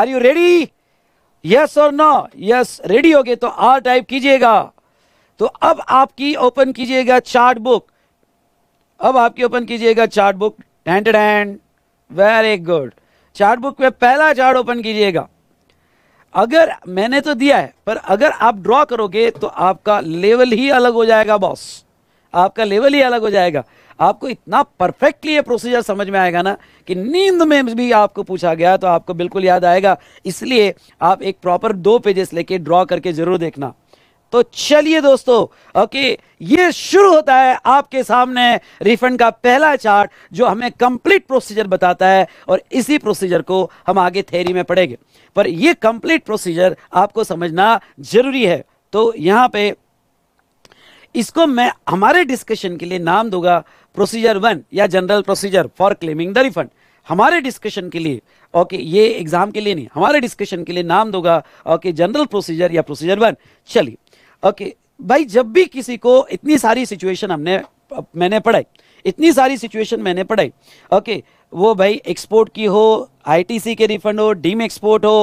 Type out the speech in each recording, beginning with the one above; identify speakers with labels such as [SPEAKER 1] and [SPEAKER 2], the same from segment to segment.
[SPEAKER 1] Are you ready yes और no yes ready हो गए तो आर टाइप कीजिएगा तो अब आपकी ओपन कीजिएगा चार्ट बुक अब आपकी ओपन कीजिएगा chart book hand hand very good chart book में पहला चार्ट ओपन कीजिएगा अगर मैंने तो दिया है पर अगर आप ड्रॉ करोगे तो आपका लेवल ही अलग हो जाएगा बॉस आपका लेवल ही अलग हो जाएगा आपको इतना परफेक्टली ये प्रोसीजर समझ में आएगा ना कि नींद में भी आपको पूछा गया तो आपको बिल्कुल याद आएगा इसलिए आप एक प्रॉपर दो पेजेस लेके ड्रॉ करके जरूर देखना तो चलिए दोस्तों ओके ये शुरू होता है आपके सामने रिफंड का पहला चार्ट जो हमें कंप्लीट प्रोसीजर बताता है और इसी प्रोसीजर को हम आगे थेरी में पढ़ेंगे पर ये कंप्लीट प्रोसीजर आपको समझना जरूरी है तो यहां पे इसको मैं हमारे डिस्कशन के लिए नाम दूंगा प्रोसीजर वन या general procedure for claiming the refund हमारे डिस्कशन के लिए ओके ये एग्जाम के लिए नहीं हमारे डिस्कशन के लिए नाम दोगा ओके जनरल प्रोसीजर या प्रोसीजर वन चलिए ओके भाई जब भी किसी को इतनी सारी सिचुएशन हमने मैंने पढ़ाई इतनी सारी सिचुएशन मैंने पढ़ाई ओके वो भाई एक्सपोर्ट की हो आईटीसी के रिफंड हो डीम एक्सपोर्ट हो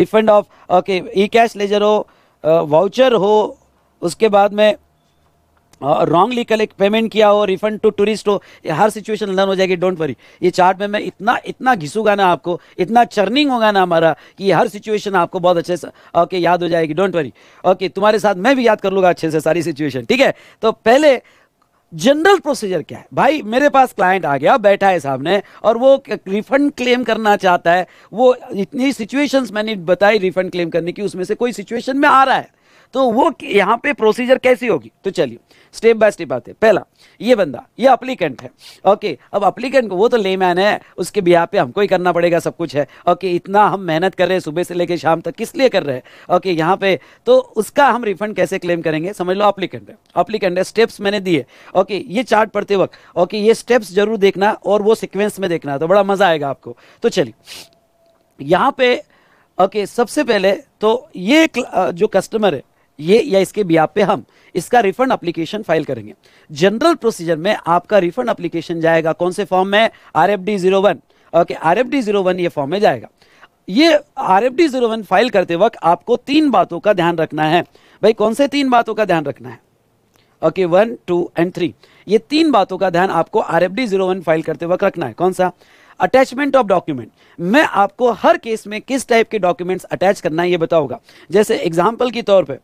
[SPEAKER 1] refund of okay E cash ledger हो वाउचर uh, हो उसके बाद में रॉन्गली कलेक्ट पेमेंट किया हो रिफंड टू टूरिस्ट हो हर सिचुएशन लर्न हो जाएगी डोंट वरी ये चार्ट में मैं इतना इतना घिसूगा ना आपको इतना चर्निंग होगा ना हमारा कि हर सिचुएशन आपको बहुत अच्छे से ओके okay, याद हो जाएगी डोंट वरी ओके तुम्हारे साथ मैं भी याद कर लूँगा अच्छे से सारी सिचुएशन ठीक है तो पहले जनरल प्रोसीजर क्या है भाई मेरे पास क्लाइंट आ गया बैठा है सामने और वो रिफंड क्लेम करना चाहता है वो इतनी सिचुएशंस मैंने बताई रिफंड क्लेम करने की उसमें से कोई सिचुएशन में आ रहा है तो वो यहाँ पे प्रोसीजर कैसी होगी तो चलिए स्टेप बाय स्टेप आते हैं पहला ये बंदा ये अप्लीकेंट है ओके अब अप्लीकेंट को वो तो लेमैन है उसके बिहार पे हमको ही करना पड़ेगा सब कुछ है ओके इतना हम मेहनत कर रहे हैं सुबह से लेकर शाम तक किस लिए कर रहे हैं ओके यहाँ पे तो उसका हम रिफंड कैसे क्लेम करेंगे समझ लो अप्लीकेंट है अप्लीकेंट है स्टेप्स मैंने दिए ओके ये चार्ट पढ़ते वक्त ओके ये स्टेप्स जरूर देखना और वो सिक्वेंस में देखना तो बड़ा मज़ा आएगा आपको तो चलिए यहाँ पे ओके सबसे पहले तो ये जो कस्टमर है ये या इसके बिया पे हम इसका रिफंड एप्लीकेशन फाइल करेंगे जनरल प्रोसीजर में आपका रिफंड एप्लीकेशन जाएगा कौन से फॉर्म में R F D zero one okay R F D zero one ये फॉर्म में जाएगा ये R F D zero one file करते वक्त आपको तीन बातों का ध्यान रखना है भाई कौन से तीन बातों का ध्यान रखना है okay one two and three ये तीन बातों का ध्यान आपको R F D zero one file करते वक्त रखना है कौन सा अटैचमेंट ऑफ डॉक्यूमेंट मैं आपको हर केस में किस टाइप के डॉक्यूमेंट्स अटैच करना है ये बताऊंगा जैसे एग्जाम्पल के तौर पर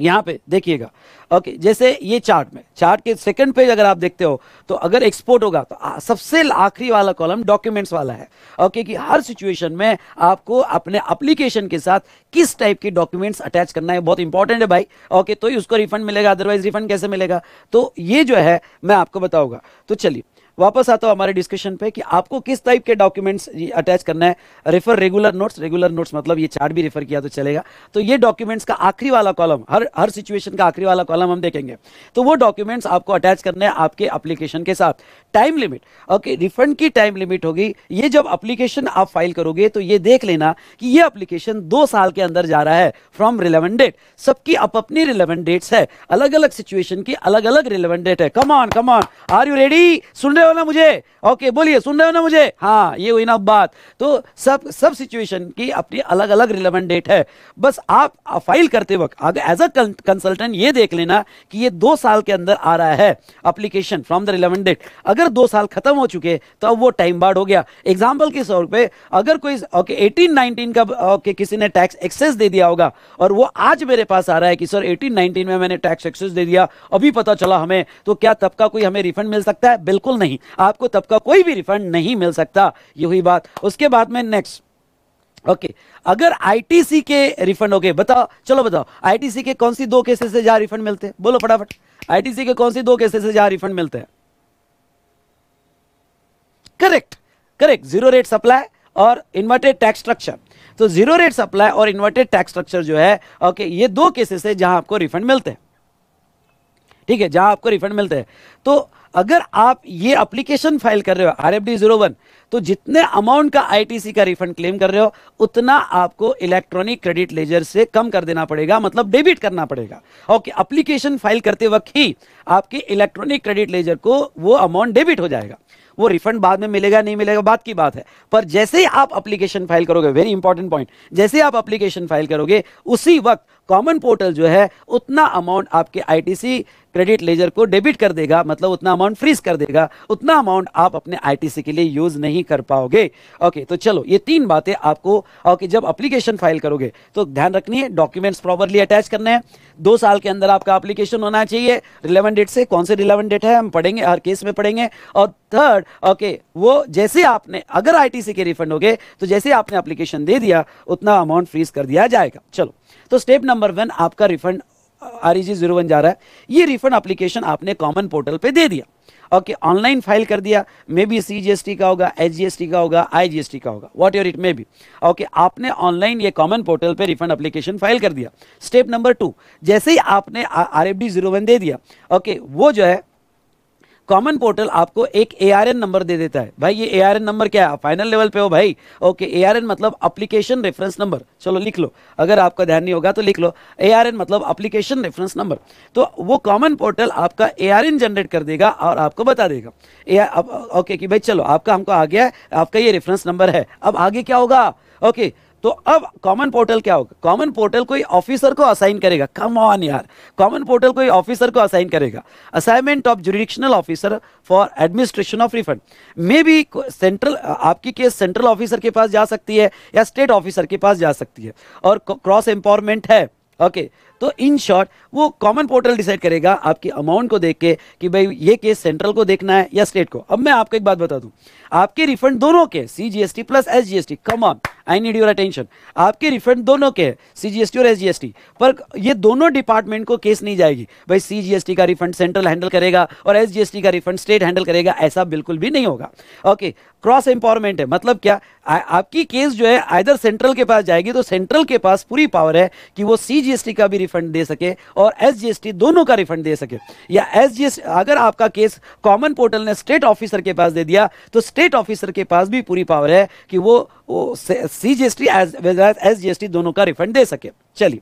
[SPEAKER 1] यहाँ पे देखिएगा ओके जैसे ये चार्ट में चार्ट के सेकंड पेज अगर आप देखते हो तो अगर एक्सपोर्ट होगा तो आ, सबसे आखिरी वाला कॉलम डॉक्यूमेंट्स वाला है ओके कि हर सिचुएशन में आपको अपने एप्लीकेशन के साथ किस टाइप के डॉक्यूमेंट्स अटैच करना है बहुत इंपॉर्टेंट है भाई ओके तो ही उसको रिफंड मिलेगा अदरवाइज रिफंड कैसे मिलेगा तो ये जो है मैं आपको बताऊंगा तो चलिए वापस आता हूँ हमारे डिस्कशन पे कि आपको किस टाइप के डॉक्यूमेंट्स अटैच करना है refer regular notes regular notes मतलब ये चार्ट भी रेफर किया तो चलेगा तो ये डॉक्यूमेंट्स का आखिरी वाला कॉलम हर हर सिचुएशन का आखिरी वाला कॉलम हम देखेंगे तो वो डॉक्यूमेंट्स आपको अटैच करना है आपके अप्लीकेशन के साथ टाइम लिमिट ओके रिफंड की टाइम लिमिट होगी ये जब अप्लीकेशन आप फाइल करोगे तो ये देख लेना कि ये अप्लीकेशन दो साल के अंदर जा रहा है फ्रॉम रिलेवेंट डेट सबकी अप अपनी रिलेवेंट डेट्स है अलग अलग सिचुएशन की अलग अलग रिलेवेंट डेट है come on come on are you ready सुन रहे रहे हो ना मुझे ओके बोलिए सुन रहे हो ना मुझे हाँ ये हुई ना बात तो सब सब सिचुएशन की अपनी अलग अलग रिलेवेंट डेट है बस आप फाइल करते वक्त अगर एज अ कंसल्टेंट ये देख लेना कि ये दो साल के अंदर आ रहा है application from the relevant date अगर दो साल खत्म हो चुके तो अब वो टाइम बार्ड हो गया एग्जाम्पल के तौर पर अगर कोई ओके एटीन नाइनटीन का ओके किसी ने टैक्स एक्सेस दे दिया होगा और वो आज मेरे पास आ रहा है कि सर एटीन नाइनटीन में मैंने टैक्स एक्सेस दे दिया अभी पता चला हमें तो क्या तब का कोई हमें रिफंड मिल सकता है बिल्कुल नहीं नहीं आपको तब का कोई भी रिफंड नहीं मिल सकता ये हुई बात उसके बाद में नेक्स्ट ओके okay. अगर आईटीसी के रिफंड हो गए बताओ चलो बताओ आईटीसी के कौन सी दो केसेस से जहां रिफंड मिलते हैं बोलो फटाफट आईटीसी के कौन सी दो केसेस से जहां रिफंड मिलते हैं correct correct zero rate supply और इन्वर्टेड टैक्स स्ट्रक्चर तो जीरो रेट सप्लाई और इन्वर्टेड टैक्स स्ट्रक्चर जो है ओके okay, ये दो केसेस है जहां आपको रिफंड मिलते हैं ठीक है जहां आपको रिफंड मिलता है तो अगर आप ये एप्लीकेशन फाइल कर रहे हो R F D zero one तो जितने अमाउंट का आईटीसी का रिफंड क्लेम कर रहे हो उतना आपको इलेक्ट्रॉनिक क्रेडिट लेजर से कम कर देना पड़ेगा मतलब डेबिट करना पड़ेगा ओके एप्लीकेशन फाइल करते वक्त ही आपके इलेक्ट्रॉनिक क्रेडिट लेजर को वो अमाउंट डेबिट हो जाएगा वो रिफंड बाद में मिलेगा नहीं मिलेगा बात की बात है पर जैसे ही आप अप्लीकेशन फाइल करोगे वेरी इंपॉर्टेंट पॉइंट जैसे आप अप्लीकेशन फाइल करोगे उसी वक्त कॉमन पोर्टल जो है उतना अमाउंट आपके आईटीसी क्रेडिट लेजर को डेबिट कर देगा मतलब उतना अमाउंट फ्रीज कर देगा उतना अमाउंट आप अपने आईटीसी के लिए यूज नहीं कर पाओगे ओके तो चलो ये तीन बातें आपको ओके जब एप्लीकेशन फाइल करोगे तो ध्यान रखनी है डॉक्यूमेंट्स प्रॉपरली अटैच करने हैं दो साल के अंदर आपका एप्लीकेशन होना चाहिए रिलेवेंट डेट से कौन से रिलेवेंट डेट है हम पढ़ेंगे हर केस में पढ़ेंगे और थर्ड ओके वो जैसे आपने अगर आईटीसी के रिफंड हो गए तो जैसे आपने एप्लीकेशन दे दिया उतना अमाउंट फ्रीज कर दिया जाएगा चलो तो स्टेप नंबर वन आपका रिफंड आर जीरो वन जा रहा है ये रिफंड एप्लीकेशन आपने कॉमन पोर्टल पे दे दिया ओके ऑनलाइन फाइल कर दिया may be C G S T का होगा एच जी एस टी का होगा आई जी एस टी का होगा what your it may be okay आपने ऑनलाइन ये कॉमन पोर्टल पे रिफंड एप्लीकेशन फाइल कर दिया स्टेप नंबर टू जैसे ही आपने R F D zero one दे दिया ओके okay, वो जो है कॉमन पोर्टल आपको एक ए नंबर दे देता है भाई ये ए नंबर क्या है फाइनल लेवल पे हो भाई ओके ए मतलब अप्लीकेशन रेफरेंस नंबर चलो लिख लो अगर आपका ध्यान नहीं होगा तो लिख लो ए मतलब अप्लीकेशन रेफरेंस नंबर तो वो कॉमन पोर्टल आपका ए जनरेट कर देगा और आपको बता देगा ए ओके कि भाई चलो आपका हमको आ गया है आपका ये रेफरेंस नंबर है अब आगे क्या होगा ओके okay, तो अब कॉमन पोर्टल क्या होगा कॉमन पोर्टल कोई ऑफिसर को असाइन करेगा कम ऑन यार कॉमन पोर्टल कोई ऑफिसर को असाइन करेगा assignment of judicial officer for administration of refund may be central आपकी केस सेंट्रल ऑफिसर के पास जा सकती है या स्टेट ऑफिसर के पास जा सकती है और क्रॉस एम्पावरमेंट है ओके okay, तो इन शॉर्ट वो कॉमन पोर्टल डिसाइड करेगा आपकी अमाउंट को देख के कि भाई ये केस सेंट्रल को देखना है या स्टेट को अब मैं आपको एक बात बता दूं आपके रिफंड दोनों के C G S T plus S G S T come on I need your attention आपके रिफंड दोनों के हैं सीजीएसटी और एसजीएसटी पर ये दोनों डिपार्टमेंट को केस नहीं जाएगी भाई सीजीएसटी का रिफंड सेंट्रल हैंडल करेगा और एसजीएसटी का रिफंड स्टेट हैंडल करेगा ऐसा बिल्कुल भी नहीं होगा ओके क्रॉस एम्पावरमेंट है मतलब क्या आ, आपकी केस जो है आइधर सेंट्रल के पास जाएगी तो सेंट्रल के पास पूरी पावर है कि वो सीजीएसटी का भी रिफंड दे सके और एसजीएसटी दोनों का रिफंड दे सके या एसजीएसटी अगर आपका केस कॉमन पोर्टल ने स्टेट ऑफिसर के पास दे दिया तो स्टेट ऑफिसर के पास भी पूरी पावर है कि वो, वो से, C G S T as well as S दोनों का रिफंड दे सके चलिए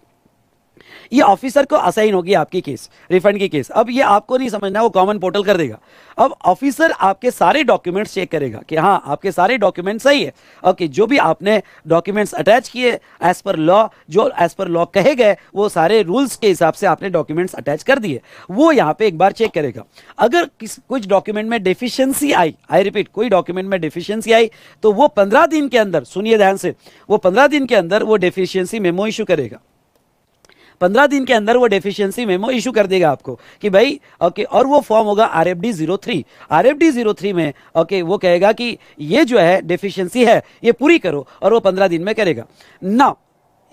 [SPEAKER 1] ये ऑफिसर को असाइन होगी आपकी केस रिफंड की केस अब ये आपको नहीं समझना वो कॉमन पोर्टल कर देगा अब ऑफिसर आपके सारे डॉक्यूमेंट्स चेक करेगा कि हाँ आपके सारे डॉक्यूमेंट सही है ओके जो भी आपने डॉक्यूमेंट्स अटैच किए एज पर लॉ जो एज पर लॉ कहे गए वो सारे रूल्स के हिसाब से आपने डॉक्यूमेंट्स अटैच कर दिए वो यहाँ पे एक बार चेक करेगा अगर किस कुछ डॉक्यूमेंट में डिफिशियंसी आई आई रिपीट कोई डॉक्यूमेंट में डिफिशियंसी आई तो वो पंद्रह दिन के अंदर सुनिए ध्यान से वो पंद्रह दिन के अंदर वो डिफिशियंसी मेमो इशू करेगा पंद्रह दिन के अंदर वो डेफिशिएंसी मेमो इशू कर देगा आपको कि भाई ओके और वो फॉर्म होगा R F D zero three R F D zero three में ओके वो कहेगा कि ये जो है डेफिशिएंसी है ये पूरी करो और वो पंद्रह दिन में करेगा ना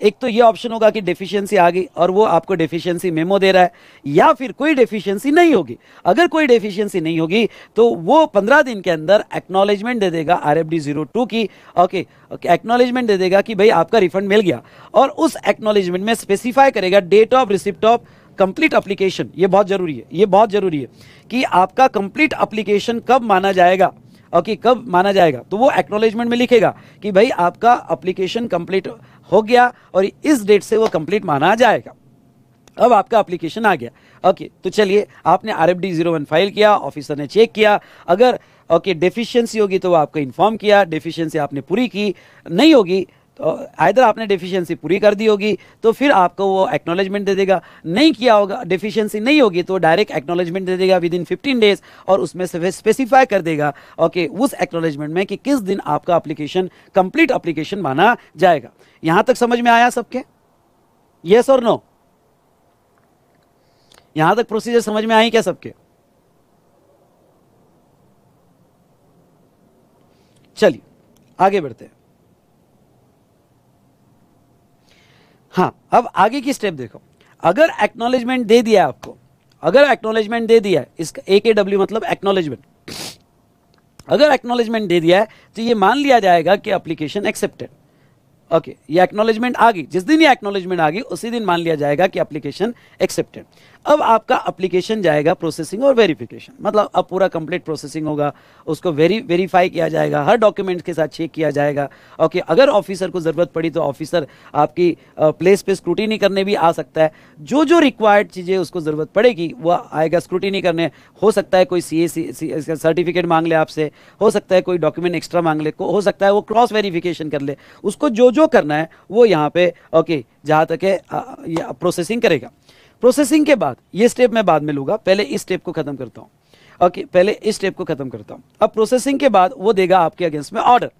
[SPEAKER 1] एक तो ये ऑप्शन होगा कि डेफिशिएंसी आ गई और वो आपको डेफिशिएंसी मेमो दे रहा है या फिर कोई डेफिशिएंसी नहीं होगी अगर कोई डेफिशिएंसी नहीं होगी तो वो पंद्रह दिन के अंदर एक्नॉलेजमेंट दे देगा R F D zero two की ओके एक्नॉलेजमेंट दे देगा कि भाई आपका रिफंड मिल गया और उस एक्नॉलेजमेंट में स्पेसिफाई करेगा date of receipt of complete application ये बहुत जरूरी है ये बहुत जरूरी है कि आपका कंप्लीट अप्लीकेशन कब माना जाएगा ओके okay, कब माना जाएगा तो वो एक्नोलेजमेंट में लिखेगा कि भाई आपका अप्लीकेशन कंप्लीट हो गया और इस डेट से वो कंप्लीट माना जाएगा अब आपका एप्लीकेशन आ गया ओके तो चलिए आपने R F D zero one file किया ऑफिसर ने चेक किया अगर ओके डेफिशिएंसी होगी तो वो आपको इन्फॉर्म किया डेफिशिएंसी आपने पूरी की नहीं होगी तो आयदर आपने डिफिशियंसी पूरी कर दी होगी तो फिर आपको वो एक्नोलेजमेंट दे देगा नहीं किया होगा डिफिशियंसी नहीं होगी तो डायरेक्ट एक्नोलेजमेंट दे देगा विद इन फिफ्टीन डेज और उसमें से स्पेसिफाई कर देगा ओके उस एक्नोलेजमेंट में कि किस दिन आपका अप्लीकेशन कंप्लीट अप्लीकेशन माना जाएगा यहाँ तक समझ में आया सबके येस और नो यहां तक प्रोसीजर समझ में आई क्या सबके चलिए आगे बढ़ते हैं हाँ अब आगे की स्टेप देखो अगर एक्नोलेजमेंट दे दिया आपको अगर एक्नोलेजमेंट दे दिया इसका ए के डब्ल्यू मतलब एक्नोलेजमेंट अगर एक्नोलेजमेंट दे दिया है तो ये मान लिया जाएगा कि अप्लीकेशन एक्सेप्टेड ओके ये एक्नोलेजमेंट आ गई जिस दिन ये एक्नोलेजमेंट आ गई उसी दिन मान लिया जाएगा कि एप्लीकेशन एक्सेप्टेड अब आपका एप्लीकेशन जाएगा प्रोसेसिंग और वेरिफिकेशन मतलब अब पूरा कंप्लीट प्रोसेसिंग होगा उसको वेरी वेरीफाई किया जाएगा हर डॉक्यूमेंट के साथ चेक किया जाएगा ओके okay, अगर ऑफिसर को ज़रूरत पड़ी तो ऑफिसर आपकी प्लेस पे स्क्रूटिनी करने भी आ सकता है जो जो रिक्वायर्ड चीज़ें उसको ज़रूरत पड़ेगी वह आएगा स्क्रूटिनी करने हो सकता है कोई सी सर्टिफिकेट मांग ले आपसे हो सकता है कोई डॉक्यूमेंट एक्स्ट्रा मांग ले हो सकता है वो क्रॉस वेरीफिकेशन कर ले उसको जो जो जो करना है वो यहाँ पे ओके जहाँ तक है प्रोसेसिंग करेगा प्रोसेसिंग के बाद ये स्टेप मैं बाद में लूँगा पहले इस स्टेप को ख़त्म करता हूँ ओके पहले इस स्टेप को खत्म करता हूँ अब प्रोसेसिंग के बाद वो देगा आपके अगेंस्ट में ऑर्डर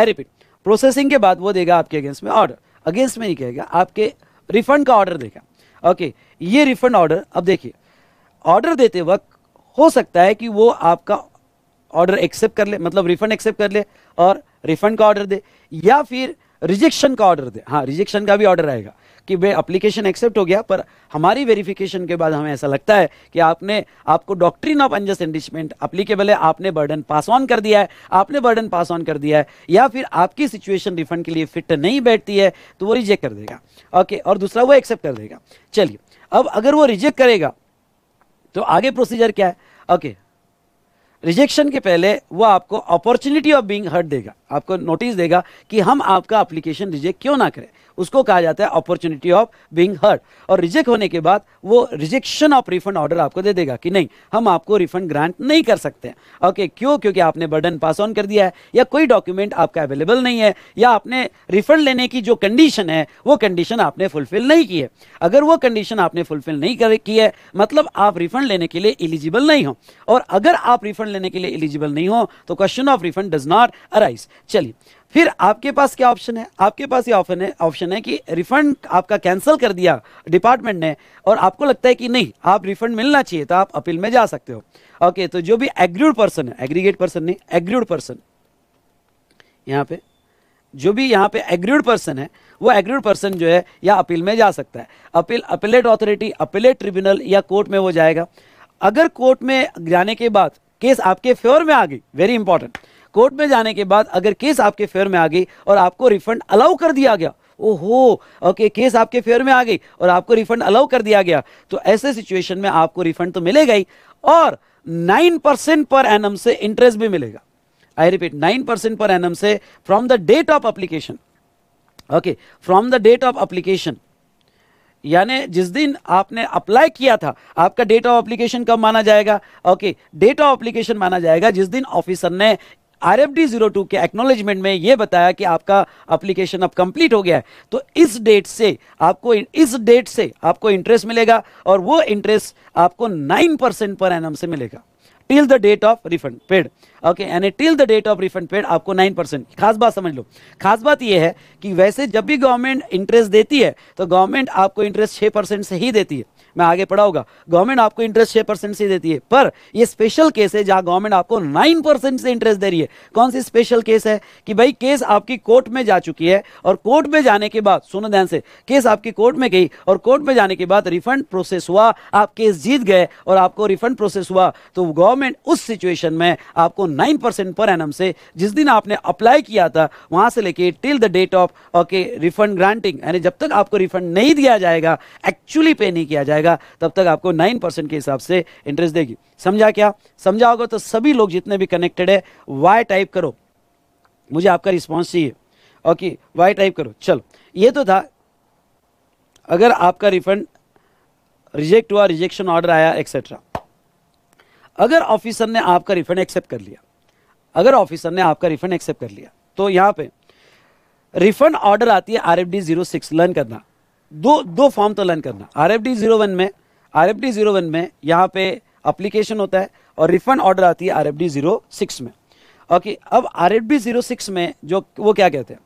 [SPEAKER 1] आई रिपीट प्रोसेसिंग के बाद वो देगा आपके अगेंस्ट में ऑर्डर अगेंस्ट में नहीं कहेगा आपके रिफंड का ऑर्डर देगा ओके ये रिफंड ऑर्डर अब देखिए ऑर्डर देते वक्त हो सकता है कि वो आपका ऑर्डर एक्सेप्ट कर ले मतलब रिफंड एक्सेप्ट कर ले और रिफंड का ऑर्डर दे या फिर रिजेक्शन का ऑर्डर दे हाँ रिजेक्शन का भी ऑर्डर आएगा कि भाई अप्लीकेशन एक्सेप्ट हो गया पर हमारी वेरिफिकेशन के बाद हमें ऐसा लगता है कि आपने आपको doctrine of unjust enrichment applicable है आपने बर्डन पास ऑन कर दिया है आपने बर्डन पास ऑन कर दिया है या फिर आपकी सिचुएशन रिफंड के लिए फिट नहीं बैठती है तो वो रिजेक्ट कर देगा ओके और दूसरा वो एक्सेप्ट कर देगा चलिए अब अगर वो रिजेक्ट करेगा तो आगे प्रोसीजर क्या है ओके रिजेक्शन के पहले वो आपको अपॉर्चुनिटी ऑफ बीइंग हर्ट देगा आपको नोटिस देगा कि हम आपका एप्लीकेशन रिजेक्ट क्यों ना करें उसको कहा जाता है अपॉर्चुनिटी ऑफ बींग हर्ड और रिजेक्ट होने के बाद वो रिजेक्शन ऑफ रिफंड ऑर्डर आपको दे देगा कि नहीं हम आपको रिफंड ग्रांट नहीं कर सकते हैं ओके क्यों क्योंकि आपने बर्डन पास ऑन कर दिया है या कोई डॉक्यूमेंट आपका अवेलेबल नहीं है या आपने रिफंड लेने की जो कंडीशन है वो कंडीशन आपने फुलफिल नहीं की है अगर वो कंडीशन आपने फुलफिल नहीं कर की है मतलब आप रिफंड लेने के लिए एलिजिबल नहीं हो और अगर आप रिफंड लेने के लिए एलिजिबल नहीं हो तो question of refund does not arise चलिए फिर आपके पास क्या ऑप्शन है आपके पास ये ऑप्शन है ऑप्शन है कि रिफंड आपका कैंसिल कर दिया डिपार्टमेंट ने और आपको लगता है कि नहीं आप रिफंड मिलना चाहिए तो आप अपील में जा सकते हो ओके तो जो भी एग्रीड पर्सन है एग्रीगेट पर्सन नहीं एग्रीड पर्सन यहाँ पे जो भी यहाँ पे एग्रीड पर्सन है वो एग्रीड पर्सन जो है या अपील में जा सकता है appeal appellate authority appellate tribunal या कोर्ट में वो जाएगा अगर कोर्ट में जाने के बाद केस आपके फेवर में आ गई वेरी इंपॉर्टेंट कोर्ट में जाने के बाद अगर केस आपके फेयर में आ गई और आपको रिफंड अलाउ कर दिया गया ओहो ओके केस आपके फेयर में आ गई और आपको रिफंड अलाउ कर दिया गया तो ऐसे सिचुएशन में आपको रिफंड तो मिलेगा ही और नाइन परसेंट पर एन से इंटरेस्ट भी मिलेगा I repeat nine percent per annum से from the date of application okay from the date of application यानी जिस दिन आपने अप्लाई किया था आपका डेट ऑफ एप्लीकेशन कब माना जाएगा ओके डेट ऑफ एप्लीकेशन माना जाएगा जिस दिन ऑफिसर ने R F D zero two के एक्नोलेजमेंट में यह बताया कि आपका अप्लीकेशन अब कंप्लीट हो गया है तो इस डेट से आपको इस डेट से आपको इंटरेस्ट मिलेगा और वो इंटरेस्ट आपको नाइन परसेंट पर एनम से मिलेगा till the date of refund paid okay यानी till the date of refund paid आपको नाइन परसेंट खास बात समझ लो खास बात यह है कि वैसे जब भी गवर्नमेंट इंटरेस्ट देती है तो गवर्नमेंट आपको इंटरेस्ट छः परसेंट से ही देती है मैं आगे पढ़ाऊंगा गवर्नमेंट आपको इंटरेस्ट छः परसेंट से देती है पर ये स्पेशल केस है जहाँ गवर्नमेंट आपको नाइन परसेंट से इंटरेस्ट दे रही है कौन सी स्पेशल केस है कि भाई केस आपकी कोर्ट में जा चुकी है और कोर्ट में जाने के बाद सुनो ध्यान से केस आपकी कोर्ट में गई और कोर्ट में जाने के बाद रिफंड प्रोसेस हुआ आप केस जीत गए और आपको रिफंड प्रोसेस हुआ तो गवर्नमेंट उस सिचुएशन में आपको नाइन परसेंट पर एनम से जिस दिन आपने अप्लाई किया था वहां से लेके till the date of okay refund granting यानी जब तक आपको रिफंड नहीं दिया जाएगा एक्चुअली पे नहीं किया जाएगा तब तक आपको नाइन परसेंट के हिसाब से इंटरेस्ट देगी समझा क्या समझा होगा तो सभी लोग जितने भी कनेक्टेड है वाई टाइप करो मुझे आपका रिस्पॉन्स चाहिए ओके वाई टाइप करो चलो ये तो था अगर आपका रिफंड रिजेक्ट हुआ रिजेक्शन ऑर्डर आया एक्सेट्रा अगर ऑफिसर ने आपका रिफंड एक्सेप्ट कर लिया अगर ऑफिसर ने आपका रिफंड एक्सेप्ट कर लिया तो यहाँ पे रिफंड ऑर्डर आती है R F D zero six learn करना दो दो फॉर्म तो लर्न करना R F D zero one में R F D zero one में यहाँ पे अप्लीकेशन होता है और रिफंड ऑर्डर आती है R F D zero six में ओके अब R F D zero six में जो वो क्या कहते हैं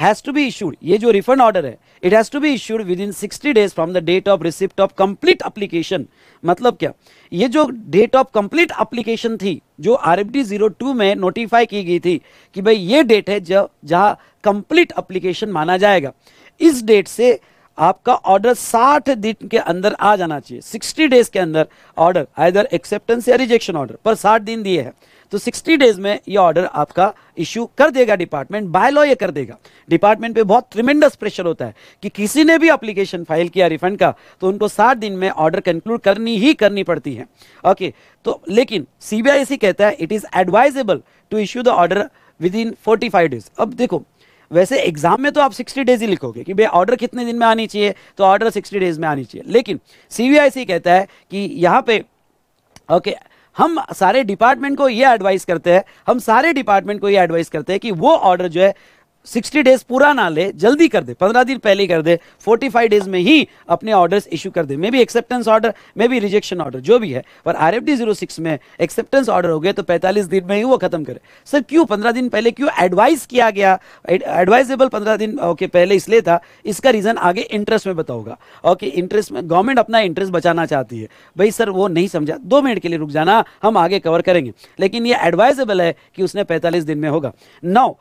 [SPEAKER 1] हैज टू बी इश्यूड ये जो रिफंड ऑर्डर है it has to be issued within sixty days from the date of receipt of complete application मतलब क्या ये जो डेट ऑफ कंप्लीट अप्लीकेशन थी जो R F D zero two में नोटिफाई की गई थी कि भाई ये डेट है जब जहाँ कंप्लीट अप्लीकेशन माना जाएगा इस डेट से आपका ऑर्डर 60 दिन के अंदर आ जाना चाहिए 60 डेज के अंदर ऑर्डर आइदर एक्सेप्टेंस या रिजेक्शन ऑर्डर पर 60 दिन दिए हैं तो 60 डेज में ये ऑर्डर आपका इश्यू कर देगा डिपार्टमेंट बाय लॉ ये कर देगा डिपार्टमेंट पे बहुत ट्रिमेंडस प्रेशर होता है कि किसी ने भी अप्लीकेशन फाइल किया रिफंड का तो उनको सात दिन में ऑर्डर कंक्लूड करनी ही करनी पड़ती है ओके तो लेकिन सीबीआई कहता है it is advisable to issue the order within forty days अब देखो वैसे एग्जाम में तो आप 60 डेज ही लिखोगे कि भाई ऑर्डर कितने दिन में आनी चाहिए तो ऑर्डर 60 डेज में आनी चाहिए लेकिन सीबीआईसी कहता है कि यहां पे ओके okay, हम सारे डिपार्टमेंट को ये एडवाइस करते हैं हम सारे डिपार्टमेंट को ये एडवाइस करते हैं कि वो ऑर्डर जो है सिक्सटी डेज पूरा ना ले जल्दी कर दे पंद्रह दिन पहले कर दे फोर्टी फाइव डेज में ही अपने ऑर्डर्स इशू कर दे may be acceptance order may be rejection order जो भी है पर R F D zero six में एक्सेप्टेंस ऑर्डर हो गए तो पैंतालीस दिन में ही वो खत्म करे सर क्यों पंद्रह दिन पहले क्यों एडवाइस किया गया एडवाइजेबल पंद्रह दिन ओके पहले इसलिए था इसका रीजन आगे इंटरेस्ट में बताओगा ओके इंटरेस्ट में गवर्नमेंट अपना इंटरेस्ट बचाना चाहती है भाई सर वो नहीं समझा दो मिनट के लिए रुक जाना हम आगे कवर करेंगे लेकिन ये एडवाइजेबल है कि उसने पैंतालीस दिन में होगा now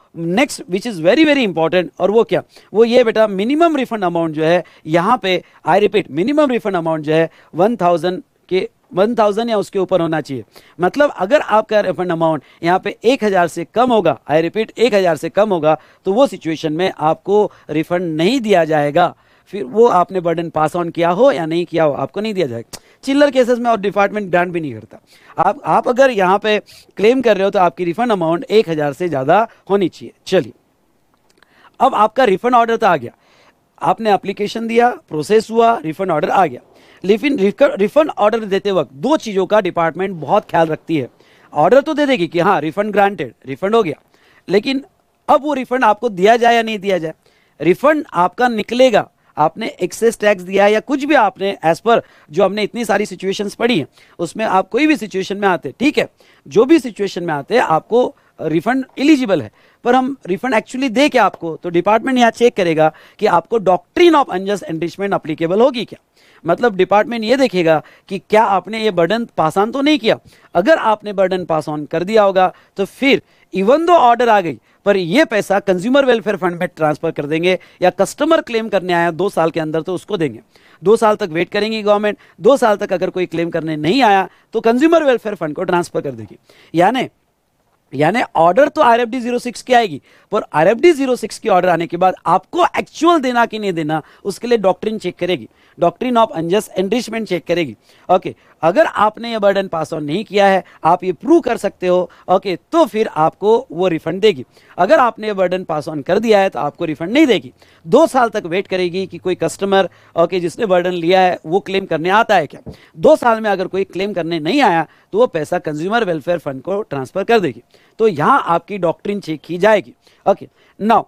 [SPEAKER 1] next which is very very very important और वो क्या वो ये बेटा मिनिमम रिफंड अमाउंट जो है यहाँ पे I repeat minimum refund amount जो है वन थाउजेंड के वन थाउजेंड या उसके ऊपर होना चाहिए मतलब अगर आपका रिफंड अमाउंट यहाँ पे एक हज़ार से कम होगा आई रिपीट एक हज़ार से कम होगा तो वो सिचुएशन में आपको रिफंड नहीं दिया जाएगा फिर वो आपने बर्डन पास ऑन किया हो या नहीं किया हो आपको नहीं दिया जाएगा चिल्लर केसेस में और डिपार्टमेंट ग्रांट भी नहीं करता आप आप अगर यहाँ पे क्लेम कर रहे हो तो आपकी रिफंड अमाउंट एक हज़ार से ज़्यादा होनी चाहिए चलिए अब आपका रिफंड ऑर्डर तो आ गया आपने एप्लीकेशन दिया प्रोसेस हुआ रिफंड ऑर्डर आ गया लेकिन रिफंड ऑर्डर देते वक्त दो चीज़ों का डिपार्टमेंट बहुत ख्याल रखती है ऑर्डर तो दे देगी कि हाँ रिफंड ग्रांटेड रिफंड हो गया लेकिन अब वो रिफंड आपको दिया जाए या नहीं दिया जाए रिफंड आपका निकलेगा आपने एक्सेस टैक्स दिया या कुछ भी आपने एज पर जो हमने इतनी सारी सिचुएशंस पढ़ी हैं उसमें आप कोई भी सिचुएशन में आते ठीक है जो भी सिचुएशन में आते आपको रिफंड एलिजिबल है पर हम रिफंड एक्चुअली दे के आपको तो डिपार्टमेंट यहाँ चेक करेगा कि आपको doctrine of unjust enrichment applicable होगी क्या मतलब डिपार्टमेंट ये देखेगा कि क्या आपने ये बर्डन पास ऑन तो नहीं किया अगर आपने बर्डन पास ऑन कर दिया होगा तो फिर इवन दो ऑर्डर आ गई पर ये पैसा कंज्यूमर वेलफेयर फंड में ट्रांसफर कर देंगे या कस्टमर क्लेम करने आया दो साल के अंदर तो उसको देंगे दो साल तक वेट करेंगी गवर्नमेंट दो साल तक अगर कोई क्लेम करने नहीं आया तो कंज्यूमर वेलफेयर फंड को ट्रांसफर कर देगी यानी यानी ऑर्डर तो R F D zero six की आएगी पर R F D zero six की ऑर्डर आने के बाद आपको एक्चुअल देना कि नहीं देना उसके लिए डॉक्टरिन चेक करेगी doctrine of unjust enrichment check करेगी ओके अगर आपने ये बर्डन पास ऑन नहीं किया है आप ये प्रूव कर सकते हो ओके तो फिर आपको वो रिफंड देगी अगर आपने ये बर्डन पास ऑन कर दिया है तो आपको रिफंड नहीं देगी दो साल तक वेट करेगी कि कोई कस्टमर ओके जिसने बर्डन लिया है वो क्लेम करने आता है क्या दो साल में अगर कोई क्लेम करने नहीं आया तो वो पैसा कंज्यूमर वेलफेयर फंड को ट्रांसफर कर देगी तो यहाँ आपकी डॉक्ट्रीन चेक की जाएगी ओके नाउ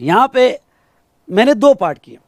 [SPEAKER 1] यहाँ पे मैंने दो पार्ट किए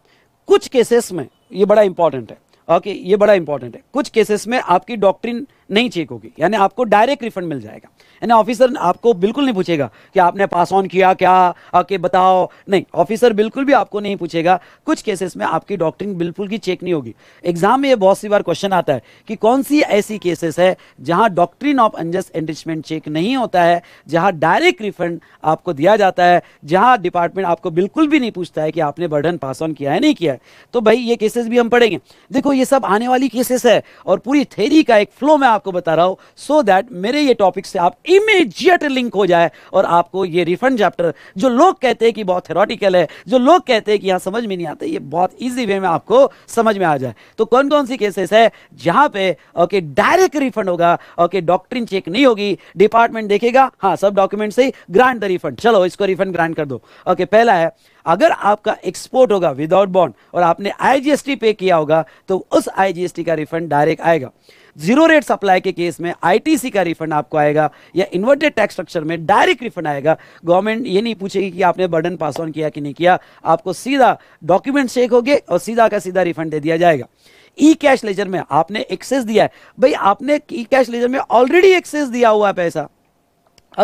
[SPEAKER 1] कुछ केसेस में ये बड़ा इंपॉर्टेंट है ओके ये बड़ा इंपॉर्टेंट है कुछ केसेस में आपकी डॉक्ट्रिन नहीं चेक होगी यानी आपको डायरेक्ट रिफंड मिल जाएगा यानी ऑफिसर आपको बिल्कुल नहीं पूछेगा कि आपने पास ऑन किया क्या आके बताओ नहीं ऑफिसर बिल्कुल भी आपको नहीं पूछेगा कुछ केसेस में आपकी डॉक्टरिंग बिल्कुल की चेक नहीं होगी एग्जाम में ये बहुत सी बार क्वेश्चन आता है कि कौन सी ऐसी केसेस है जहाँ doctrine of unjust enrichment check नहीं होता है जहाँ डायरेक्ट रिफंड आपको दिया जाता है जहाँ डिपार्टमेंट आपको बिल्कुल भी नहीं पूछता है कि आपने बर्डन पास ऑन किया है नहीं किया है तो भाई ये केसेस भी हम पढ़ेंगे देखो ये सब आने वाली केसेस है और पूरी थेरी का एक फ्लो में आपको बता रहा हूं सो so दैट मेरे ये टॉपिक से आप इमीजिएट लिंक हो जाए और आपको ये रिफंड चैप्टर जो लोग कहते हैं कि बहुत थेरोटिकल है जो लोग कहते हैं कि यहां समझ में नहीं आते ये बहुत ईजी वे में आपको समझ में आ जाए तो कौन कौन सी केसेस है जहां पे ओके डायरेक्ट रिफंड होगा ओके डॉक्ट्रिन चेक नहीं होगी डिपार्टमेंट देखेगा हाँ सब डॉक्यूमेंट से ग्रांट द रिफंड चलो इसको रिफंड ग्रांट कर दो ओके पहला है अगर आपका एक्सपोर्ट होगा विदाउट बॉन्ड और आपने आईजीएसटी पे किया होगा तो उस आईजीएसटी का रिफंड डायरेक्ट आएगा जीरो रेट सप्लाई के केस में आईटीसी का रिफंड आपको आएगा या इन्वर्टेड टैक्स स्ट्रक्चर में डायरेक्ट रिफंड आएगा गवर्नमेंट ये नहीं पूछेगी कि आपने बर्डन पास ऑन किया कि नहीं किया आपको सीधा डॉक्यूमेंट चेक हो गए और सीधा का सीधा रिफंड दे दिया जाएगा ई कैश लेजर में आपने एक्सेस दिया है भाई आपने ई कैश लेजर में ऑलरेडी एक्सेस दिया हुआ है पैसा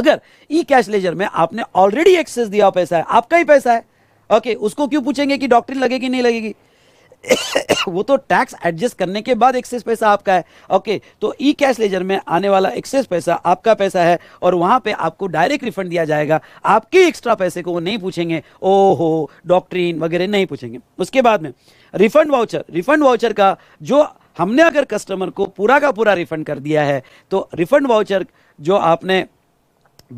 [SPEAKER 1] अगर ई कैश लेजर में आपने ऑलरेडी एक्सेस दिया हुआ पैसा है आपका ही पैसा है ओके उसको क्यों पूछेंगे कि डॉक्टरी लगेगी नहीं लगेगी वो तो टैक्स एडजस्ट करने के बाद एक्सेस पैसा आपका है ओके तो ई कैश लेजर में आने वाला एक्सेस पैसा आपका पैसा है और वहां पे आपको डायरेक्ट रिफंड दिया जाएगा आपके एक्स्ट्रा पैसे को वो नहीं पूछेंगे ओहो डॉक्ट्रीन वगैरह नहीं पूछेंगे उसके बाद में रिफंड वाउचर रिफंड वाउचर का जो हमने अगर कस्टमर को पूरा का पूरा रिफंड कर दिया है तो रिफंड वाउचर जो आपने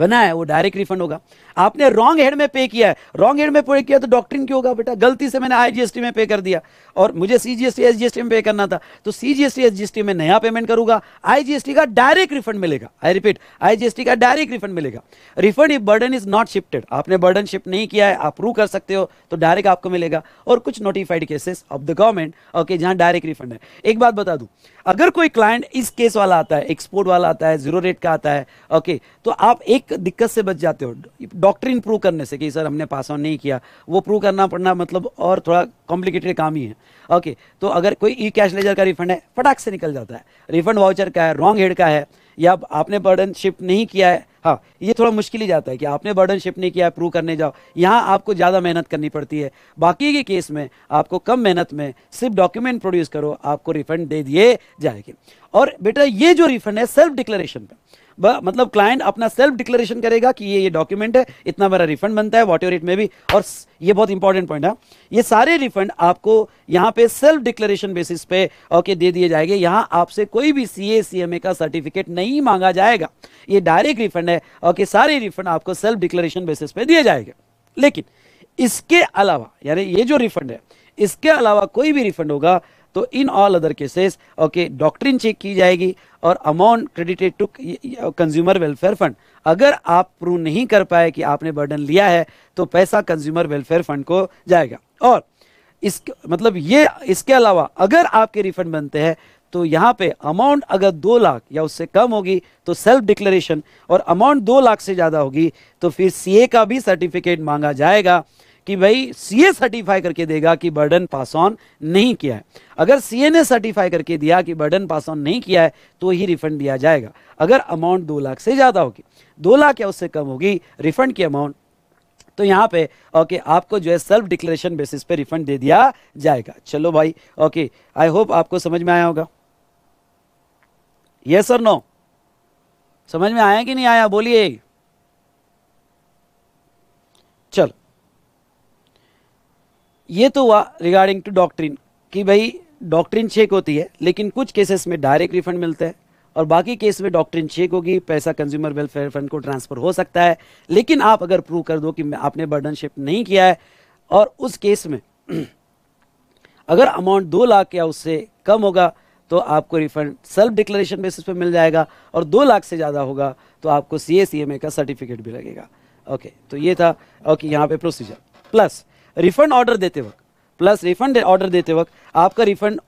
[SPEAKER 1] बनाया है वो डायरेक्ट रिफंड होगा आपने रॉन्ग हेड में पे किया है रॉन्ग हेड में पे किया तो डॉक्टरिंग क्यों होगा बेटा गलती से मैंने आईजीएसटी में पे कर दिया और मुझे सीजीएसटी एसजीएसटी में पे करना था तो सीजीएसटी एसजीएसटी में नया पेमेंट करूंगा आईजीएसटी का डायरेक्ट रिफंड मिलेगा आई रिपीट आईजीएसटी का डायरेक्ट रिफंड मिलेगा refund if burden is not shifted आपने बर्डन शिफ्ट नहीं किया है आप प्रूव कर सकते हो तो डायरेक्ट आपको मिलेगा और कुछ notified cases of the government okay जहां डायरेक्ट रिफंड है एक बात बता दू अगर कोई क्लाइंट इस केस वाला आता है एक्सपोर्ट वाला आता है जीरो रेट का आता है ओके तो आप एक दिक्कत से बच जाते हो डॉक्ट्रिन प्रूव करने से कि सर हमने पास ऑन नहीं किया वो प्रूव करना पड़ना मतलब और थोड़ा कॉम्प्लिकेटेड काम ही है ओके तो अगर कोई ई कैश लेजर का रिफंड है फटाक से निकल जाता है रिफंड वाउचर का है रॉन्ग हेड का है या आपने बर्डन शिफ्ट नहीं किया है हाँ ये थोड़ा मुश्किल ही जाता है कि आपने बर्डन शिफ्ट नहीं किया है प्रूव करने जाओ यहाँ आपको ज़्यादा मेहनत करनी पड़ती है बाकी के केस में आपको कम मेहनत में सिर्फ डॉक्यूमेंट प्रोड्यूस करो आपको रिफंड दे दिए जाएंगे और बेटा ये जो रिफंड है सेल्फ डिक्लेरेशन पर मतलब क्लाइंट अपना सेल्फ डिक्लेरेशन करेगा कि ये ये डॉक्यूमेंट है इतना मेरा रिफंड बनता है वॉट योर इट में भी और ये बहुत इंपॉर्टेंट पॉइंट है हाँ। ये सारे रिफंड आपको यहाँ पे सेल्फ डिक्लेरेशन बेसिस पे ओके दे दिए जाएंगे यहाँ आपसे कोई भी सी ए सी एम ए का सर्टिफिकेट नहीं मांगा जाएगा ये डायरेक्ट रिफंड है ओके सारे रिफंड आपको सेल्फ डिक्लेरेशन बेसिस पे दिए जाएंगे लेकिन इसके अलावा यानी ये जो रिफंड है इसके अलावा कोई भी रिफंड होगा तो in all other cases okay doctrine check की जाएगी और amount credited to consumer welfare fund अगर आप प्रूव नहीं कर पाए कि आपने बर्डन लिया है तो पैसा कंज्यूमर वेलफेयर फंड को जाएगा और इस मतलब ये इसके अलावा अगर आपके रिफंड बनते हैं तो यहाँ पे अमाउंट अगर दो लाख या उससे कम होगी तो सेल्फ डिक्लेरेशन और अमाउंट दो लाख से ज़्यादा होगी तो फिर सीए का भी सर्टिफिकेट मांगा जाएगा कि भाई सीए सर्टिफाई करके देगा कि बर्डन पास ऑन नहीं किया है अगर सीए ने सर्टिफाई करके दिया कि बर्डन पास ऑन नहीं किया है तो ही रिफंड दिया जाएगा अगर अमाउंट दो लाख से ज़्यादा होगी दो लाख या उससे कम होगी रिफंड की अमाउंट तो यहाँ पे ओके आपको जो है सेल्फ डिक्लेरेशन बेसिस पे रिफंड दे दिया जाएगा चलो भाई ओके आई होप आपको समझ में आया होगा यस और नो समझ में आया कि नहीं आया बोलिए चलो ये तो हुआ रिगार्डिंग टू डॉक्ट्रिन कि भाई डॉक्ट्रिन चेक होती है लेकिन कुछ केसेस में डायरेक्ट रिफंड मिलता है और बाकी केस में डॉक्ट्रिन चेक होगी पैसा कंज्यूमर वेलफेयर फंड को ट्रांसफर हो सकता है लेकिन आप अगर प्रूव कर दो कि आपने बर्डन शिफ्ट नहीं किया है और उस केस में अगर अमाउंट दो लाख या उससे कम होगा तो आपको रिफंड सेल्फ डिक्लेरेशन बेसिस पे मिल जाएगा और दो लाख से ज़्यादा होगा तो आपको सी ए का सर्टिफिकेट भी लगेगा ओके तो ये था ओके यहाँ पे प्रोसीजर प्लस रिफंड ऑर्डर देते वक्त प्लस रिफंड ऑर्डर देते वक्त आपका रिफंड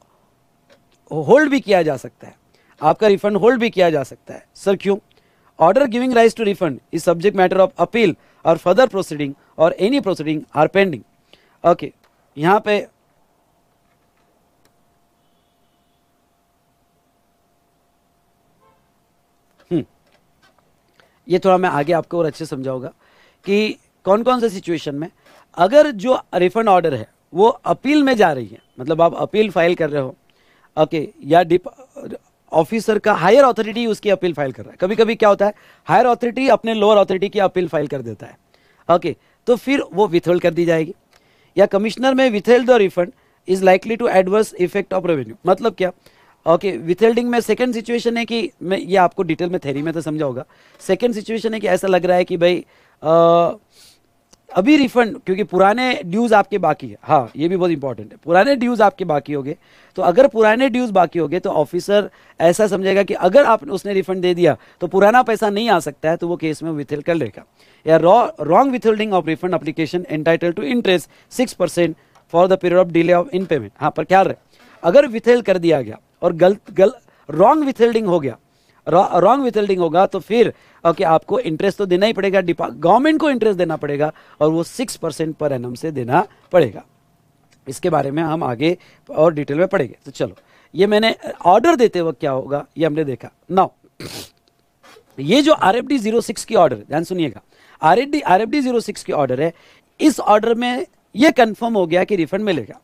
[SPEAKER 1] होल्ड भी किया जा सकता है आपका रिफंड होल्ड भी किया जा सकता है सर क्यों order giving rise to refund is subject matter of appeal और फर्दर प्रोसीडिंग और any proceeding are pending okay यहाँ पे हम्म, ये थोड़ा मैं आगे आपको और अच्छे समझाऊंगा कि कौन कौन से सिचुएशन में अगर जो रिफंड ऑर्डर है वो अपील में जा रही है मतलब आप अपील फाइल कर रहे हो ओके या डिप ऑफिसर का हायर अथॉरिटी उसकी अपील फाइल कर रहा है कभी कभी क्या होता है हायर अथॉरिटी अपने लोअर अथॉरिटी की अपील फाइल कर देता है ओके तो फिर वो विथहोल्ड कर दी जाएगी या कमिश्नर में withheld the refund is likely to adverse effect of revenue मतलब क्या ओके okay, विथहेल्डिंग में सेकेंड सिचुएशन है कि मैं ये आपको डिटेल में थेरी में तो समझा होगा सिचुएशन है कि ऐसा लग रहा है कि भाई आ, अभी रिफंड क्योंकि पुराने ड्यूज़ आपके बाकी है हाँ ये भी बहुत इंपॉर्टेंट है पुराने ड्यूज़ आपके बाकी हो गए तो अगर पुराने ड्यूज़ बाकी हो गए तो ऑफिसर ऐसा समझेगा कि अगर आपने उसने रिफंड दे दिया तो पुराना पैसा नहीं आ सकता है तो वो केस में विथिल कर लेगा या wrong withholding of refund application entitle to interest six percent for the period of delay of in payment हाँ पर ख्याल रहे अगर विथेल कर दिया गया और गलत गल रॉन्ग विथेल्डिंग हो गया रॉन्ग विथेल्डिंग होगा तो फिर ओके आपको इंटरेस्ट तो देना ही पड़ेगा गवर्नमेंट को इंटरेस्ट देना पड़ेगा और वो सिक्स परसेंट पर एन से देना पड़ेगा इसके बारे में हम आगे और डिटेल में पढ़ेंगे तो चलो ये मैंने ऑर्डर देते वक्त क्या होगा ये हमने देखा नाउ ये जो R F D zero six की ऑर्डर ध्यान सुनिएगा R F D R F D की ऑर्डर है इस ऑर्डर में ये कंफर्म हो गया कि रिफंड मिलेगा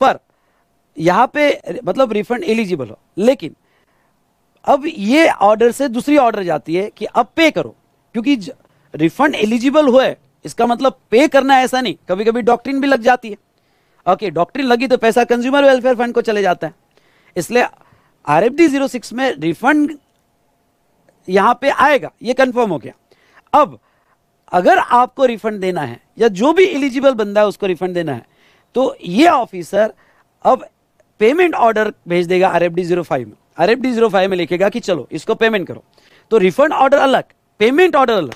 [SPEAKER 1] पर यहां पे मतलब रिफंड एलिजिबल हो लेकिन अब ये ऑर्डर से दूसरी ऑर्डर जाती है कि अब पे करो क्योंकि रिफंड एलिजिबल हुए इसका मतलब पे करना ऐसा नहीं कभी कभी डॉक्ट्रिन भी लग जाती है ओके डॉक्ट्रिन लगी तो पैसा कंज्यूमर वेलफेयर फंड को चले जाता है इसलिए R F D zero six में रिफंड यहाँ पे आएगा ये कंफर्म हो गया अब अगर आपको रिफंड देना है या जो भी एलिजिबल बंदा है उसको रिफंड देना है तो ये ऑफिसर अब पेमेंट ऑर्डर भेज देगा R F D zero five में आरएफ डी जीरो फाइव में लिखेगा कि चलो इसको पेमेंट करो तो रिफंड ऑर्डर अलग पेमेंट ऑर्डर अलग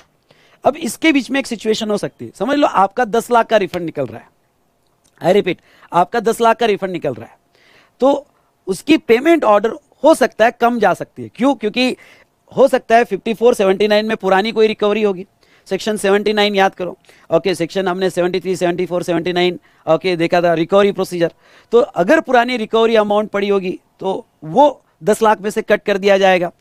[SPEAKER 1] अब इसके बीच में एक सिचुएशन हो सकती है समझ लो आपका दस लाख का रिफंड निकल रहा है आई रिपीट आपका दस लाख का रिफंड निकल रहा है तो उसकी पेमेंट ऑर्डर हो सकता है कम जा सकती है क्यों क्योंकि हो सकता है 5479 में पुरानी कोई रिकवरी होगी सेक्शन 79 याद करो ओके सेक्शन हमने 73, 74, 79 ओके देखा था रिकवरी प्रोसीजर तो अगर पुरानी रिकवरी अमाउंट पड़ी होगी तो वो दस लाख में से कट कर दिया जाएगा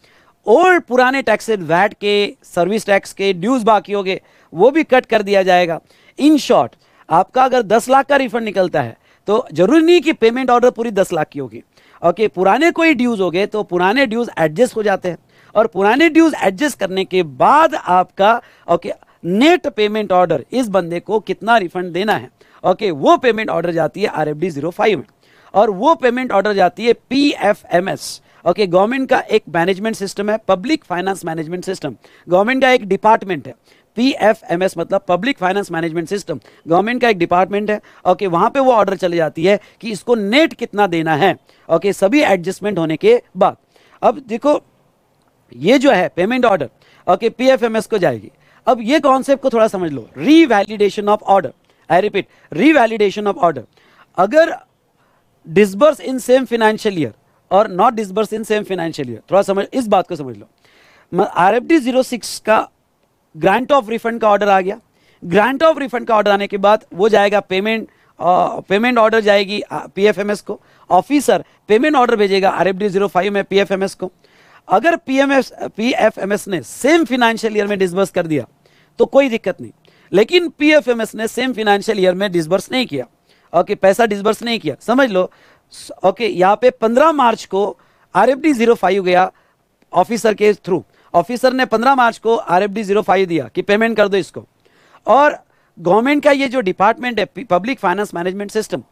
[SPEAKER 1] और पुराने टैक्सेज वैट के सर्विस टैक्स के ड्यूज बाकी हो गए वो भी कट कर दिया जाएगा इन शॉर्ट आपका अगर दस लाख का रिफंड निकलता है तो जरूरी नहीं कि पेमेंट ऑर्डर पूरी दस लाख की होगी ओके पुराने कोई ड्यूज हो गए तो पुराने ड्यूज एडजस्ट हो जाते हैं और पुराने ड्यूज एडजस्ट करने के बाद आपका ओके नेट पेमेंट ऑर्डर इस बंदे को कितना रिफंड देना है ओके वो पेमेंट ऑर्डर जाती है R F D zero five में और वो पेमेंट ऑर्डर जाती है P F M S okay government का एक मैनेजमेंट सिस्टम है public finance management system government का एक डिपार्टमेंट है पी एफ एम एस मतलब public finance management system government का एक डिपार्टमेंट है ओके वहां पे वो ऑर्डर चली जाती है कि इसको नेट कितना देना है ओके सभी एडजस्टमेंट होने के बाद अब देखो ये जो है payment order okay P F M S को जाएगी अब ये कॉन्सेप्ट को थोड़ा समझ लो revalidation of order I repeat revalidation of order अगर disburse in same financial year और not disburse in same financial year थोड़ा समझ इस बात को समझ लो R F D zero six का ग्रांट ऑफ रिफंड का ऑर्डर आ गया ग्रांट ऑफ रिफंड का ऑर्डर आने के बाद वो जाएगा पेमेंट पेमेंट ऑर्डर जाएगी पी एफ एम एस को ऑफिसर पेमेंट ऑर्डर भेजेगा R F D zero five में पी एफ एम एस को अगर P P M S F M S ने सेम फाइनेंशियल ईयर में डिसबर्स कर दिया तो कोई दिक्कत नहीं लेकिन पी एफ एम एस ने सेम फाइनेंशियल ईयर में डिसबर्स नहीं किया ओके पैसा डिसबर्स नहीं किया समझ लो ओके यहाँ पे 15 मार्च को R F D zero five गया ऑफिसर के थ्रू ऑफिसर ने 15 मार्च को R F D zero five दिया कि पेमेंट कर दो इसको और गवर्नमेंट का ये जो डिपार्टमेंट है public finance management system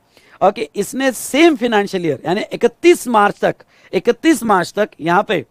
[SPEAKER 1] okay इसने सेम फिनेंशियल ईयर यानी 31 मार्च तक 31 मार्च तक यहाँ पे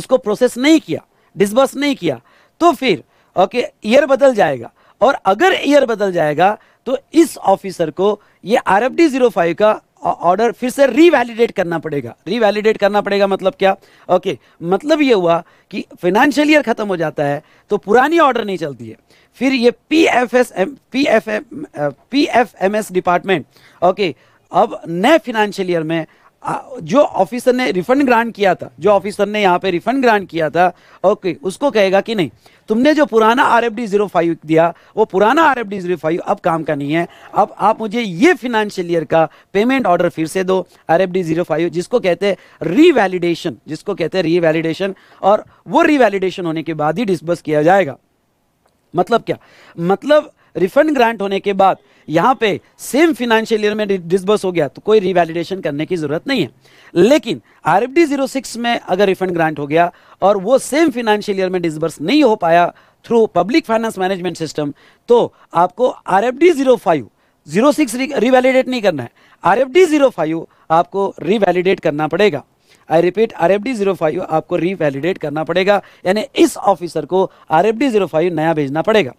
[SPEAKER 1] उसको प्रोसेस नहीं किया डिसबर्स नहीं किया तो फिर ओके ईयर बदल जाएगा और अगर ईयर बदल जाएगा तो इस ऑफिसर को ये R F D zero five का ऑर्डर फिर से रीवैलिडेट करना पड़ेगा रीवैलिडेट करना पड़ेगा मतलब क्या ओके okay, मतलब ये हुआ कि फाइनेंशियल ईयर ख़त्म हो जाता है तो पुरानी ऑर्डर नहीं चलती है फिर ये P F S M P F M P F M S department okay अब नए फिनेंशियल ईयर में जो ऑफिसर ने रिफंड ग्रांट किया था जो ऑफिसर ने यहाँ पे रिफंड ग्रांट किया था ओके उसको कहेगा कि नहीं तुमने जो पुराना R F D zero five दिया वो पुराना R F D zero five अब काम का नहीं है अब आप मुझे ये फिनेंशियल ईयर का पेमेंट ऑर्डर फिर से दो R F D zero five जिसको कहते हैं रीवैलिडेशन जिसको कहते हैं रीवैलिडेशन और वो रीवैलिडेशन होने के बाद ही डिस्बस किया जाएगा मतलब क्या मतलब रिफंड ग्रांट होने के बाद यहां पे सेम फिनेंशियल ईयर में डिसबर्स हो गया तो कोई रिवैलिडेशन करने की ज़रूरत नहीं है लेकिन R F D zero six में अगर रिफंड ग्रांट हो गया और वो सेम फिनेंशियल ईयर में डिसबर्स नहीं हो पाया through public finance management system तो आपको R F D zero five zero six revalidate नहीं करना है R F D zero five आपको रिवैलिडेट करना पड़ेगा I repeat R F D zero five आपको रिवैलिडेट करना पड़ेगा यानी इस ऑफिसर को R F D zero five नया भेजना पड़ेगा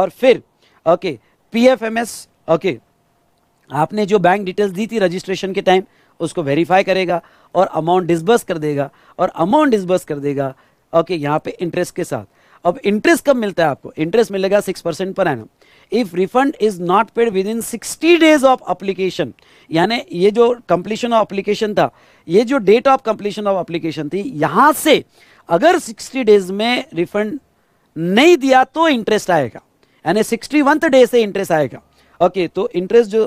[SPEAKER 1] और फिर ओके पीएफएमएस ओके आपने जो बैंक डिटेल्स दी थी रजिस्ट्रेशन के टाइम उसको वेरीफाई करेगा और अमाउंट डिसबर्स कर देगा और अमाउंट डिसबर्स कर देगा ओके यहाँ पे इंटरेस्ट के साथ अब इंटरेस्ट कब मिलता है आपको इंटरेस्ट मिलेगा six percent per annum if refund is not paid within sixty days of application यानी ये जो कंप्लीशन ऑफ अप्लीकेशन था ये जो date of completion of application थी यहाँ से अगर सिक्सटी डेज में रिफंड नहीं दिया तो इंटरेस्ट आएगा यानी सिक्सटी वंथ डे से इंटरेस्ट आएगा ओके तो इंटरेस्ट जो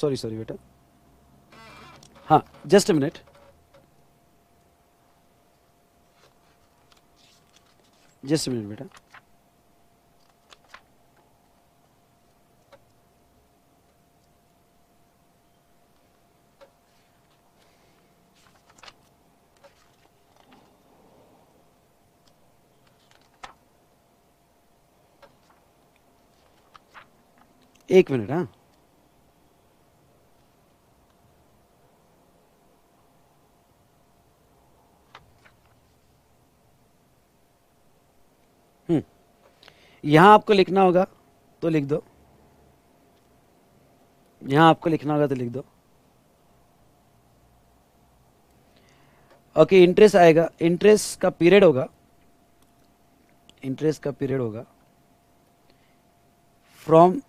[SPEAKER 1] सॉरी सॉरी बेटा हाँ जस्ट मिनट जस्ट मिनट बेटा एक मिनट हाँ हम्म, यहां आपको लिखना होगा तो लिख दो यहां आपको लिखना होगा तो लिख दो ओके इंटरेस्ट आएगा इंटरेस्ट का पीरियड होगा इंटरेस्ट का पीरियड होगा from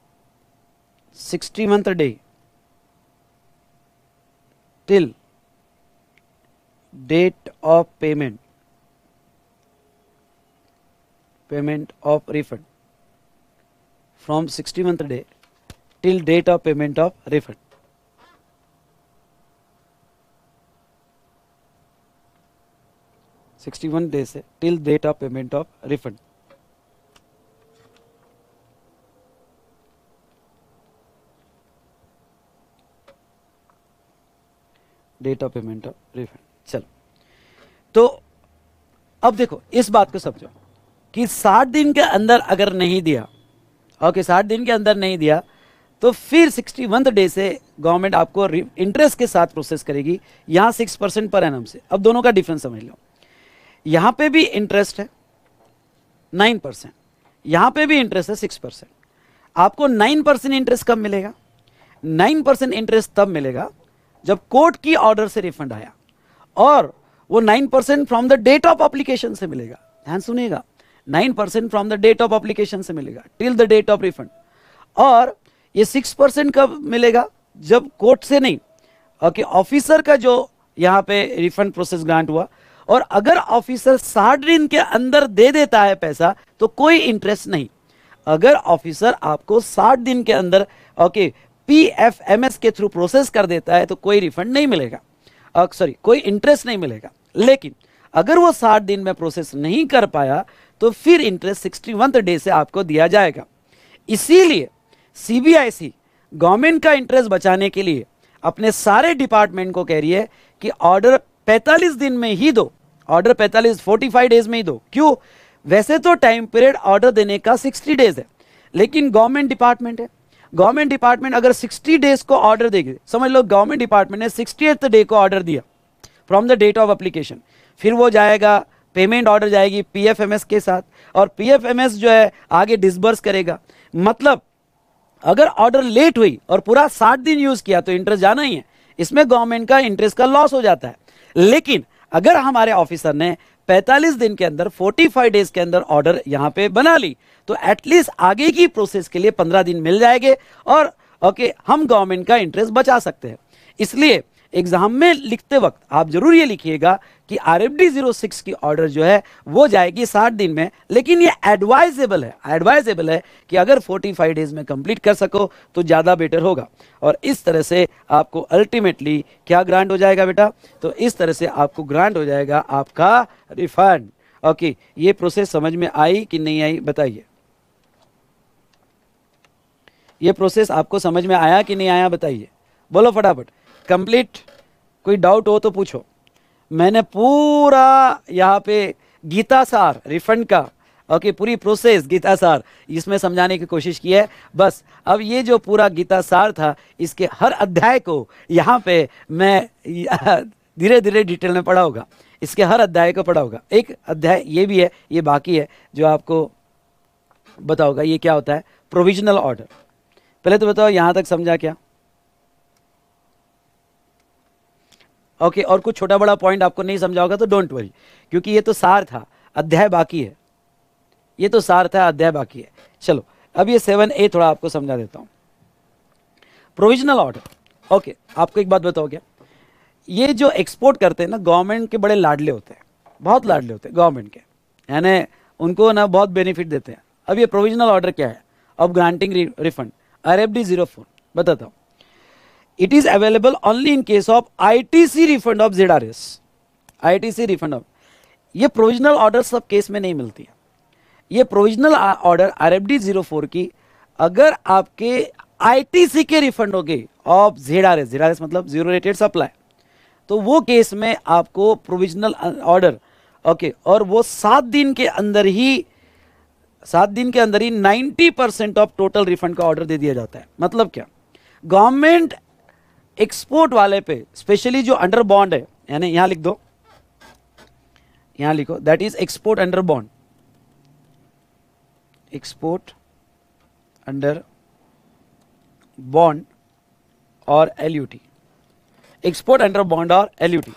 [SPEAKER 1] 60 month a day till date of payment payment of refund from 60 month day till date of payment of refund Sixty-one days till date of payment of refund. Data payment refund चलो तो अब देखो इस बात को समझो कि साठ दिन के अंदर अगर नहीं दिया ओके साठ दिन के अंदर नहीं दिया तो फिर सिक्सटी वन डे से गवर्नमेंट आपको इंटरेस्ट के साथ प्रोसेस करेगी यहाँ सिक्स परसेंट पर एनम से अब दोनों का डिफरेंस समझ लो यहाँ पे भी इंटरेस्ट है नाइन परसेंट यहाँ पे भी इंटरेस्ट है सिक्स परसेंट आपको नाइन परसेंट इंटरेस्ट कब मिलेगा नाइन परसेंट इंटरेस्ट तब मिलेगा जब कोर्ट की ऑर्डर से रिफंड आया और वो nine percent from the date of application से मिलेगा ध्यान सुनेगा nine percent from the date of application से मिलेगा till the date of refund और ये सिक्स परसेंट कब मिलेगा जब कोर्ट से नहीं ओके ऑफिसर का जो यहाँ पे रिफंड प्रोसेस ग्रांट हुआ और अगर ऑफिसर साठ दिन के अंदर दे देता है पैसा तो कोई इंटरेस्ट नहीं अगर ऑफिसर आपको साठ दिन के अंदर ओके okay, पीएफएमएस के थ्रू प्रोसेस कर देता है तो कोई रिफंड नहीं मिलेगा सॉरी कोई इंटरेस्ट नहीं मिलेगा लेकिन अगर वो साठ दिन में प्रोसेस नहीं कर पाया तो फिर इंटरेस्ट सिक्सटी डे से आपको दिया जाएगा इसीलिए सीबीआईसी गवर्नमेंट का इंटरेस्ट बचाने के लिए अपने सारे डिपार्टमेंट को कह रही है कि ऑर्डर 45 दिन में ही दो ऑर्डर 45 45 डेज में ही दो क्यों वैसे तो टाइम पीरियड ऑर्डर देने का 60 डेज है लेकिन गवर्नमेंट डिपार्टमेंट है गवर्नमेंट डिपार्टमेंट अगर 60 डेज को ऑर्डर देगी समझ लो गवर्नमेंट डिपार्टमेंट ने सिक्सटी डे को ऑर्डर दिया from the date of application फिर वो जाएगा पेमेंट ऑर्डर जाएगी पीएफएमएस के साथ और पीएफएमएस जो है आगे डिसबर्स करेगा मतलब अगर ऑर्डर लेट हुई और पूरा साठ दिन यूज़ किया तो इंटरेस्ट जाना ही है इसमें गवर्नमेंट का इंटरेस्ट का लॉस हो जाता है लेकिन अगर हमारे ऑफिसर ने 45 दिन के अंदर 45 डेज के अंदर ऑर्डर यहां पे बना ली तो एटलीस्ट आगे की प्रोसेस के लिए 15 दिन मिल जाएंगे और ओके हम गवर्नमेंट का इंटरेस्ट बचा सकते हैं इसलिए एग्जाम में लिखते वक्त आप जरूर ये लिखिएगा कि R F D zero six की ऑर्डर जो है वो जाएगी साठ दिन में लेकिन ये एडवाइजेबल है एडवाइजेबल है कि अगर फोर्टी फाइव डेज में कंप्लीट कर सको तो ज़्यादा बेटर होगा और इस तरह से आपको अल्टीमेटली क्या ग्रांट हो जाएगा बेटा तो इस तरह से आपको ग्रांट हो जाएगा आपका रिफंड ओके ये प्रोसेस समझ में आई कि नहीं आई बताइए ये प्रोसेस आपको समझ में आया कि नहीं आया बताइए बोलो फटाफट कंप्लीट कोई डाउट हो तो पूछो मैंने पूरा यहाँ पे गीता सार रिफंड का ओके पूरी प्रोसेस गीता सार इसमें समझाने की कोशिश की है बस अब ये जो पूरा गीता सार था इसके हर अध्याय को यहाँ पे मैं धीरे धीरे डिटेल में पढ़ा होगा इसके हर अध्याय को पढ़ा होगा एक अध्याय ये भी है ये बाकी है जो आपको बताओगा ये क्या होता है प्रोविजनल ऑर्डर पहले तो बताओ यहाँ तक समझा क्या ओके और कुछ छोटा बड़ा पॉइंट आपको नहीं समझा होगा तो डोंट वरी क्योंकि ये तो सार था अध्याय बाकी है ये तो सार था अध्याय बाकी है चलो अब ये सेवन ए थोड़ा आपको समझा देता हूँ प्रोविजनल ऑर्डर ओके आपको एक बात बताओ क्या ये जो एक्सपोर्ट करते हैं ना गवर्नमेंट के बड़े लाडले होते हैं बहुत लाडले होते हैं गवर्नमेंट के यानी उनको ना बहुत बेनिफिट देते हैं अब ये प्रोविजनल ऑर्डर क्या है अब granting refund R F D zero four बताता हूँ it is of I T C refund of Z R S I T C refund of ये प्रोविजनल ऑर्डर सब केस में नहीं मिलती है ये provisional order R F D zero four की अगर आपके आईटीसी के रिफंड हो गए of Z R S Z R S मतलब जीरो रेटेड सप्लाई तो वो केस में आपको प्रोविजनल ऑर्डर ओके और वो सात दिन के अंदर ही सात दिन के अंदर ही 90 परसेंट ऑफ टोटल रिफंड का ऑर्डर दे दिया जाता है मतलब क्या गवर्नमेंट एक्सपोर्ट वाले पे स्पेशली जो अंडर बॉन्ड है यानी यहां लिख दो यहां लिखो that is export under bond export under bond और एलयूटी एक्सपोर्ट अंडर बॉन्ड और एलयूटी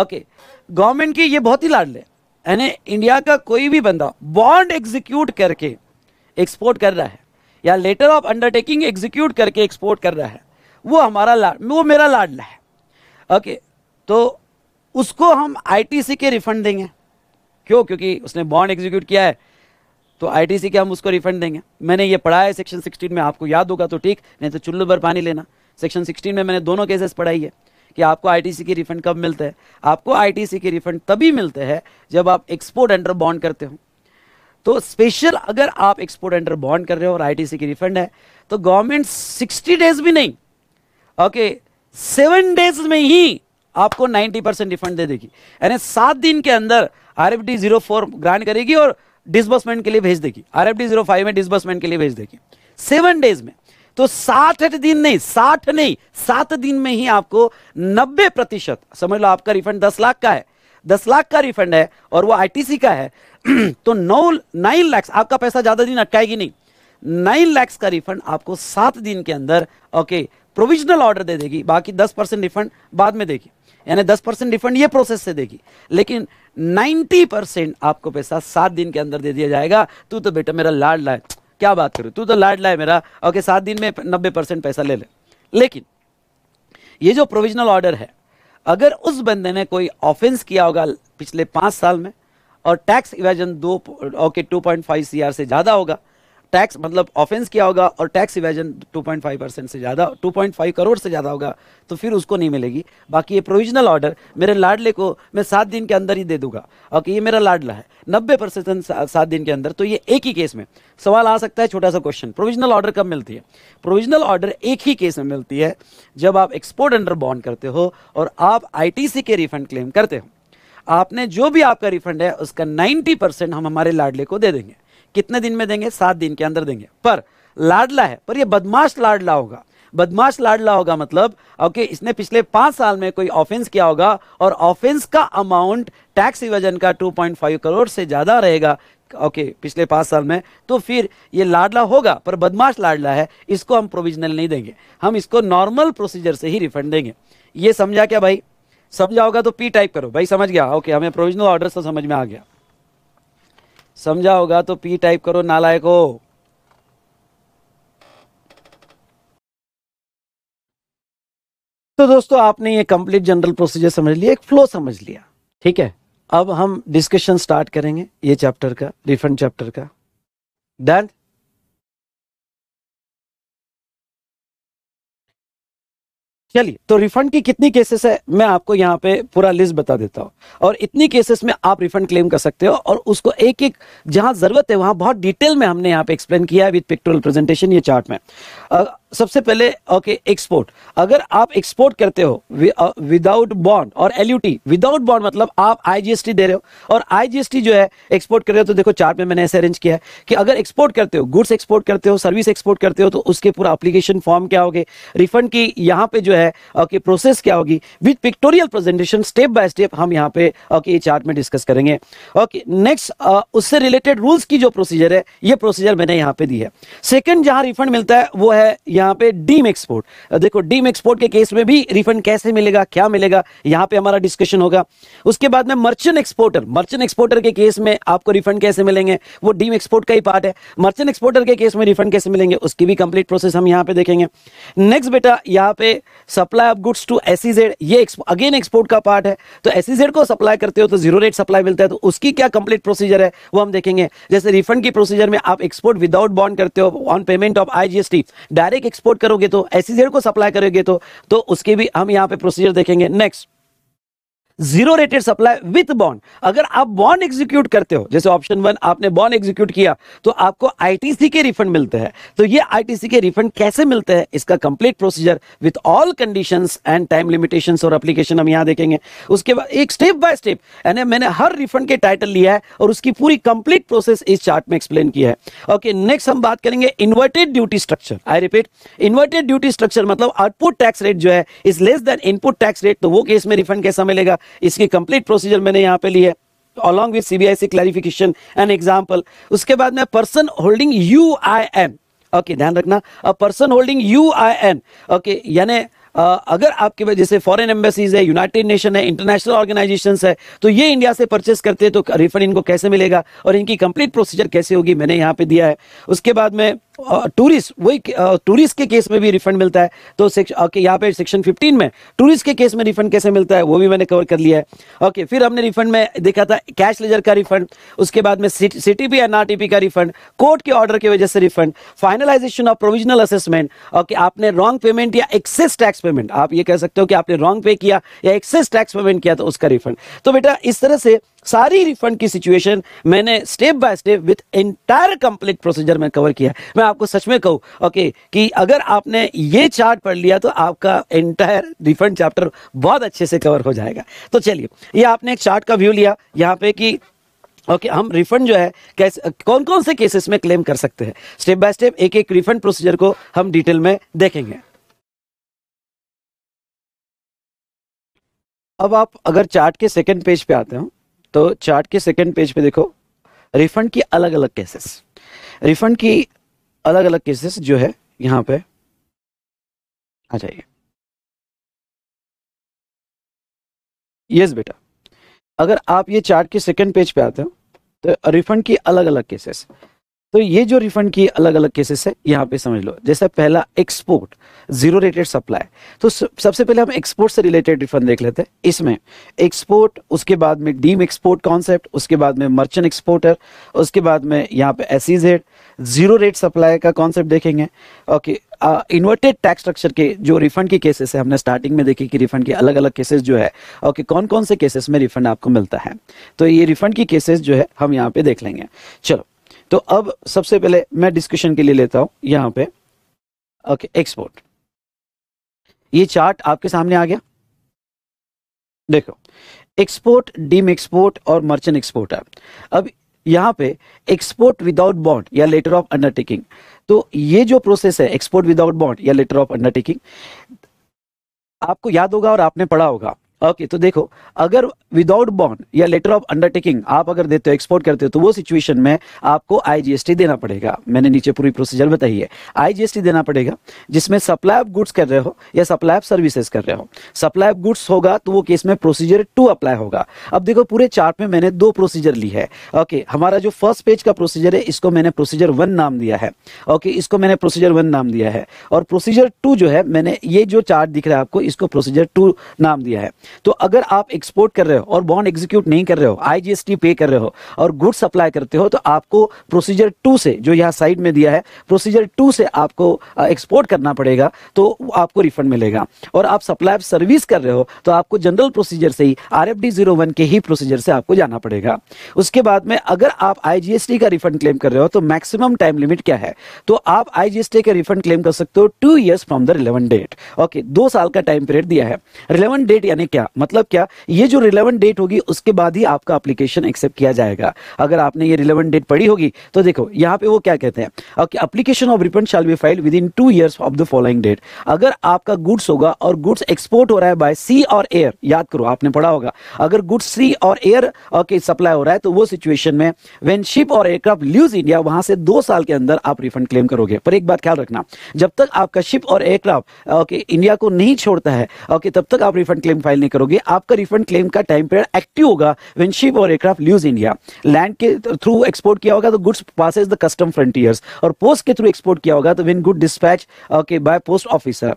[SPEAKER 1] ओके गवर्नमेंट की ये बहुत ही लाडले यानी इंडिया का कोई भी बंदा बॉन्ड एग्जीक्यूट करके एक्सपोर्ट कर रहा है या लेटर ऑफ अंडरटेकिंग एग्जीक्यूट करके एक्सपोर्ट कर रहा है वो हमारा लाड वो मेरा लाडला है ओके तो उसको हम आईटीसी के रिफंड देंगे क्यों क्योंकि उसने बॉन्ड एग्जीक्यूट किया है तो आईटीसी के हम उसको रिफंड देंगे मैंने ये पढ़ा है सेक्शन 16 में आपको याद होगा तो ठीक नहीं तो चुल्लू भर पानी लेना सेक्शन 16 में मैंने दोनों केसेस पढ़ाई है कि आपको आईटीसी की रिफंड कब मिलते हैं आपको आईटीसी की रिफंड तभी मिलते हैं जब आप एक्सपोर्ट अंडर बॉन्ड करते हो तो स्पेशल अगर आप एक्सपोर्ट अंडर बॉन्ड कर रहे हो और आई की रिफंड है तो गवर्नमेंट सिक्सटी डेज भी नहीं ओके सेवन डेज में ही आपको 90 परसेंट रिफंड दे देगी यानी सात दिन के अंदर R F D zero four grant करेगी और डिसबर्समेंट के लिए भेज देगी R F D zero five में डिसबर्समेंट के लिए भेज देगी सेवन डेज में तो साठ दिन नहीं साठ नहीं सात दिन में ही आपको नब्बे प्रतिशत समझ लो आपका रिफंड दस लाख का है दस लाख का रिफंड है और वो आईटीसी का है तो नौ नाइन लैक्स आपका पैसा ज्यादा दिन अटकाएगी नहीं नाइन लैक्स का रिफंड आपको सात दिन के अंदर ओके प्रोविजनल ऑर्डर दे देगी बाकी दस परसेंट रिफंड बाद में देगी यानी दस परसेंट रिफंड ये प्रोसेस से देगी लेकिन नाइन्टी परसेंट आपको पैसा सात दिन के अंदर दे दिया जाएगा तू तो बेटा मेरा लाड लाए क्या बात करूँ तू तो लाड लाए मेरा ओके सात दिन में नब्बे परसेंट पैसा ले ले लेकिन ये जो प्रोविजनल ऑर्डर है अगर उस बंदे ने कोई ऑफेंस किया होगा पिछले पाँच साल में और टैक्स इवेजन दो okay two point five C से ज़्यादा होगा टैक्स मतलब ऑफेंस किया होगा और टैक्स इवेजन 2.5 परसेंट से ज़्यादा 2.5 करोड़ से ज़्यादा होगा तो फिर उसको नहीं मिलेगी बाकी ये प्रोविजनल ऑर्डर मेरे लाडले को मैं सात दिन के अंदर ही दे दूंगा ओके ये मेरा लाडला है नब्बे परसेंट सात दिन के अंदर तो ये एक ही केस में सवाल आ सकता है छोटा सा क्वेश्चन प्रोविजनल ऑर्डर कब मिलती है प्रोविजनल ऑर्डर एक ही केस में मिलती है जब आप एक्सपोर्ट अंडर बॉन्ड करते हो और आप आई के रिफंड क्लेम करते हो आपने जो भी आपका रिफंड है उसका नाइन्टी परसेंट हम हमारे लाडले को दे देंगे कितने दिन में देंगे सात दिन के अंदर देंगे पर लाडला है पर यह बदमाश लाडला होगा बदमाश लाडला होगा मतलब ओके इसने पिछले पांच साल में कोई ऑफेंस किया होगा और ऑफेंस का अमाउंट टैक्स इवेजन का 2.5 करोड़ से ज़्यादा रहेगा ओके पिछले पांच साल में तो फिर ये लाडला होगा पर बदमाश लाडला है इसको हम प्रोविजनल नहीं देंगे हम इसको नॉर्मल प्रोसीजर से ही रिफंड देंगे ये समझा क्या भाई समझा होगा तो पी टाइप करो भाई समझ गया ओके हमें प्रोविजनल ऑर्डर से समझ में आ गया समझा होगा तो पी टाइप करो नालायक हो तो दोस्तों आपने ये कंप्लीट जनरल प्रोसीजर समझ लिया एक फ्लो समझ लिया ठीक है अब हम डिस्कशन स्टार्ट करेंगे ये चैप्टर का डिफरेंट चैप्टर का डन चलिए तो रिफंड की कितनी केसेस है मैं आपको यहाँ पे पूरा लिस्ट बता देता हूँ और इतनी केसेस में आप रिफंड क्लेम कर सकते हो और उसको एक एक जहां जरूरत है वहां बहुत डिटेल में हमने यहाँ पे एक्सप्लेन किया है विद पिक्टोरियल प्रेजेंटेशन ये चार्ट में सबसे पहले ओके एक्सपोर्ट अगर आप एक्सपोर्ट करते हो विदाउट बॉन्ड uh, और एलयूटी विदाउट बॉन्ड मतलब आप आईजीएसटी दे रहे हो और आईजीएसटी जो है एक्सपोर्ट कर रहे हो तो देखो चार्ट में मैंने ऐसे अरेंज किया है कि अगर एक्सपोर्ट करते हो गुड्स एक्सपोर्ट करते हो सर्विस एक्सपोर्ट करते हो तो उसके पूरा अप्लीकेशन फॉर्म क्या होगी रिफंड की यहाँ पे जो है ओके प्रोसेस क्या होगी with pictorial presentation step by step हम यहाँ पे ओके ये चार्ट में डिस्कस करेंगे ओके नेक्स्ट uh, उससे रिलेटेड रूल्स की जो प्रोसीजर है ये प्रोसीजर मैंने यहाँ पे दी है सेकेंड जहाँ रिफंड मिलता है वो है यहाँ पे डीम एक्सपोर्ट देखो डीम एक्सपोर्ट के केस में भी रिफंड कैसे मिलेगा क्या मिलेगा यहाँ पे हमारा डिस्कशन होगा उसके बाद में मर्चेंट एक्सपोर्टर मर्चेंट एक्सपोर्टर के केस में आपको रिफंड कैसे मिलेंगे वो डीम एक्सपोर्ट का ही पार्ट है मर्चेंट एक्सपोर्टर के केस में रिफंड कैसे मिलेंगे उसकी भी कंप्लीट प्रोसेस हम यहाँ पे देखेंगे नेक्स्ट बेटा यहाँ पे supply of goods to S ये अगेन एक्सपोर्ट का पार्ट है तो एस e को सप्लाई करते हो तो जीरो रेट सप्लाई मिलता है तो उसकी क्या कंप्लीट प्रोसीजर है वो हम देखेंगे जैसे रिफंड की प्रोसीजर में आप एक्सपोर्ट विदाउट बॉन्ड करते हो on payment of IGST direct export करोगे तो एस को सप्लाई करोगे तो, तो उसके भी हम यहाँ पे प्रोसीजर देखेंगे next zero rated supply with bond अगर आप बॉन्ड एग्जीक्यूट करते हो जैसे ऑप्शन वन आपने बॉन्ड एग्जीक्यूट किया तो आपको आईटीसी के रिफंड मिलते हैं तो ये आईटीसी के रिफंड कैसे मिलते हैं इसका complete procedure with all condition and time limitation और अप्लीकेशन हम यहाँ देखेंगे उसके बाद एक स्टेप बाय स्टेप यानी मैंने हर रिफंड के टाइटल लिया है और उसकी पूरी कंप्लीट प्रोसेस इस चार्ट में एक्सप्लेन किया है ओके नेक्स्ट हम बात करेंगे inverted duty structure I repeat inverted duty structure मतलब आउटपुट टैक्स रेट जो है is less than input tax rate तो वो केस में रिफंड कैसा मिलेगा इसकी कंप्लीट प्रोसीजर मैंने यहाँ पे ली है along with CBIC clarification and example उसके बाद में person holding U I N okay ध्यान रखना a person holding U I N okay यानी अगर आपके पास जैसे फॉरेन एम्बेसीज है यूनाइटेड नेशन है इंटरनेशनल ऑर्गेनाइजेशन है तो ये इंडिया से परचेस करते हैं तो रिफंड इनको कैसे मिलेगा और इनकी कंप्लीट प्रोसीजर कैसे होगी मैंने यहाँ पे दिया है उसके बाद में टूरिस्ट वही टूरिस्ट के केस में भी रिफंड मिलता है तो ओके यहाँ पे सेक्शन 15 में टूरिस्ट के केस में रिफंड कैसे मिलता है वो भी मैंने कवर कर लिया है ओके फिर हमने रिफंड में देखा था कैश लेजर का रिफंड उसके बाद में पी एन आर का रिफंड कोर्ट के ऑर्डर की वजह से refund finalisation of provisional assessment okay आपने रॉन्ग पेमेंट या एक्सेस टैक्स पेमेंट आप ये कह सकते हो कि आपने रॉन्ग पे किया या एक्सेस टैक्स पेमेंट किया तो उसका रिफंड तो बेटा इस तरह से सारी रिफंड की सिचुएशन मैंने step by step with entire complete procedure में कवर किया मैं आपको सच में कहूँ ओके कि अगर आपने ये चार्ट पढ़ लिया तो आपका एंटायर रिफंड चैप्टर बहुत अच्छे से कवर हो जाएगा तो चलिए ये आपने एक चार्ट का व्यू लिया यहाँ पे कि ओके okay, हम रिफंड जो है कैसे कौन कौन से केसेस में क्लेम कर सकते हैं स्टेप बाय स्टेप एक एक रिफंड प्रोसीजर को हम डिटेल में देखेंगे अब आप अगर चार्ट के सेकंड पेज पे आते हो तो चार्ट के सेकंड पेज पे देखो रिफंड की अलग अलग केसेस रिफंड की अलग अलग केसेस जो है यहाँ पे आ जाइए यस बेटा अगर आप ये चार्ट के सेकेंड पेज पे आते हो तो रिफंड की अलग अलग केसेस तो ये जो रिफंड की अलग अलग केसेस है यहाँ पे समझ लो जैसा पहला एक्सपोर्ट जीरो रेटेड सप्लाई तो सबसे पहले हम एक्सपोर्ट से रिलेटेड रिफंड देख लेते हैं इसमें एक्सपोर्ट उसके बाद में डीम एक्सपोर्ट कॉन्सेप्ट उसके बाद में मर्चेंट एक्सपोर्टर उसके बाद में यहाँ पे एस जीरो रेट सप्लाई का कॉन्सेप्ट देखेंगे ओके इन्वर्टेड टैक्स स्ट्रक्चर के जो रिफंड के केसेस है हमने स्टार्टिंग में देखी कि रिफंड के अलग अलग केसेस जो है ओके okay, कौन कौन से केसेस में रिफंड आपको मिलता है तो ये रिफंड की केसेस जो है हम यहाँ पे देख लेंगे चलो तो अब सबसे पहले मैं डिस्कशन के लिए लेता हूं यहां पे ओके एक्सपोर्ट ये चार्ट आपके सामने आ गया देखो एक्सपोर्ट डीम एक्सपोर्ट और मर्चेंट एक्सपोर्ट है अब यहां पे एक्सपोर्ट विदाउट बॉन्ड या लेटर ऑफ अंडरटेकिंग तो ये जो प्रोसेस है एक्सपोर्ट विदाउट बॉन्ड या लेटर ऑफ अंडरटेकिंग आपको याद होगा और आपने पढ़ा होगा ओके तो देखो अगर विदाउट बॉन्ड या लेटर ऑफ अंडरटेकिंग आप अगर देते हो एक्सपोर्ट करते हो तो वो सिचुएशन में आपको आईजीएसटी देना पड़ेगा मैंने नीचे पूरी प्रोसीजर बताई है आईजीएसटी देना पड़ेगा जिसमें सप्लाई ऑफ गुड्स कर रहे हो या सप्लाई ऑफ सर्विसेज कर रहे हो सप्लाई ऑफ गुड्स होगा तो वो केस में प्रोसीजर टू अप्लाई होगा अब देखो पूरे चार्ट में मैंने दो प्रोसीजर ली है ओके हमारा जो फर्स्ट पेज का प्रोसीजर है इसको मैंने प्रोसीजर वन नाम दिया है ओके इसको मैंने प्रोसीजर वन नाम दिया है और प्रोसीजर टू जो है मैंने ये जो चार्ट दिख रहा है आपको इसको प्रोसीजर टू नाम दिया है तो अगर आप एक्सपोर्ट कर रहे हो और बॉन्ड एग्जीक्यूट नहीं कर रहे हो आईजीएसटी पे कर रहे हो और गुड सप्लाई करते हो तो आपको प्रोसीजर टू से जो यहाँ साइड में दिया है प्रोसीजर टू से आपको एक्सपोर्ट करना पड़ेगा तो आपको रिफंड मिलेगा और आप सप्लाई सर्विस कर रहे हो तो आपको जनरल प्रोसीजर से ही R F D zero one के ही प्रोसीजर से आपको जाना पड़ेगा उसके बाद में अगर आप आईजीएसटी का रिफंड क्लेम कर रहे हो तो मैक्सिमम टाइम लिमिट क्या है तो आप आईजीएसटी का रिफंड क्लेम कर सकते हो two years from the relevant date okay दो साल का टाइम पीरियड दिया है रिलेवन डेट यानी क्या जाएगा मतलब क्या ये जो रिलेवेंट डेट होगी उसके बाद ही आपका एप्लीकेशन एक्सेप्ट किया जाएगा अगर आपने ये रिलेवेंट डेट पढ़ी होगी तो देखो यहाँ पे वो क्या कहते हैं okay application of refund shall be file within two years of the following date अगर आपका गुड्स होगा और गुड्स एक्सपोर्ट हो रहा है बाय सी और एयर याद करो आपने पढ़ा होगा अगर गुड्स सी और एयर ओके सप्लाई हो रहा है तो वो सिचुएशन में वेन शिप और एयरक्राफ्ट ल्यूज इंडिया वहां से दो साल के अंदर आप रिफंड क्लेम करोगे पर एक बात ख्याल रखना जब तक आपका शिप और एयरक्राफ्ट ओके इंडिया को नहीं छोड़ता है ओके तब तक आप रिफंड क्लेम फाइल नहीं करोगे आपका रिफंड क्लेम का टाइम पीरियड एक्टिव होगा वेन शिप और एयरक्राफ्ट लूज इंडिया लैंड के थ्रू एक्सपोर्ट किया होगा तो goods passes the customs frontiers और पोस्ट के थ्रू एक्सपोर्ट किया होगा तो when good dispatch okay by post officer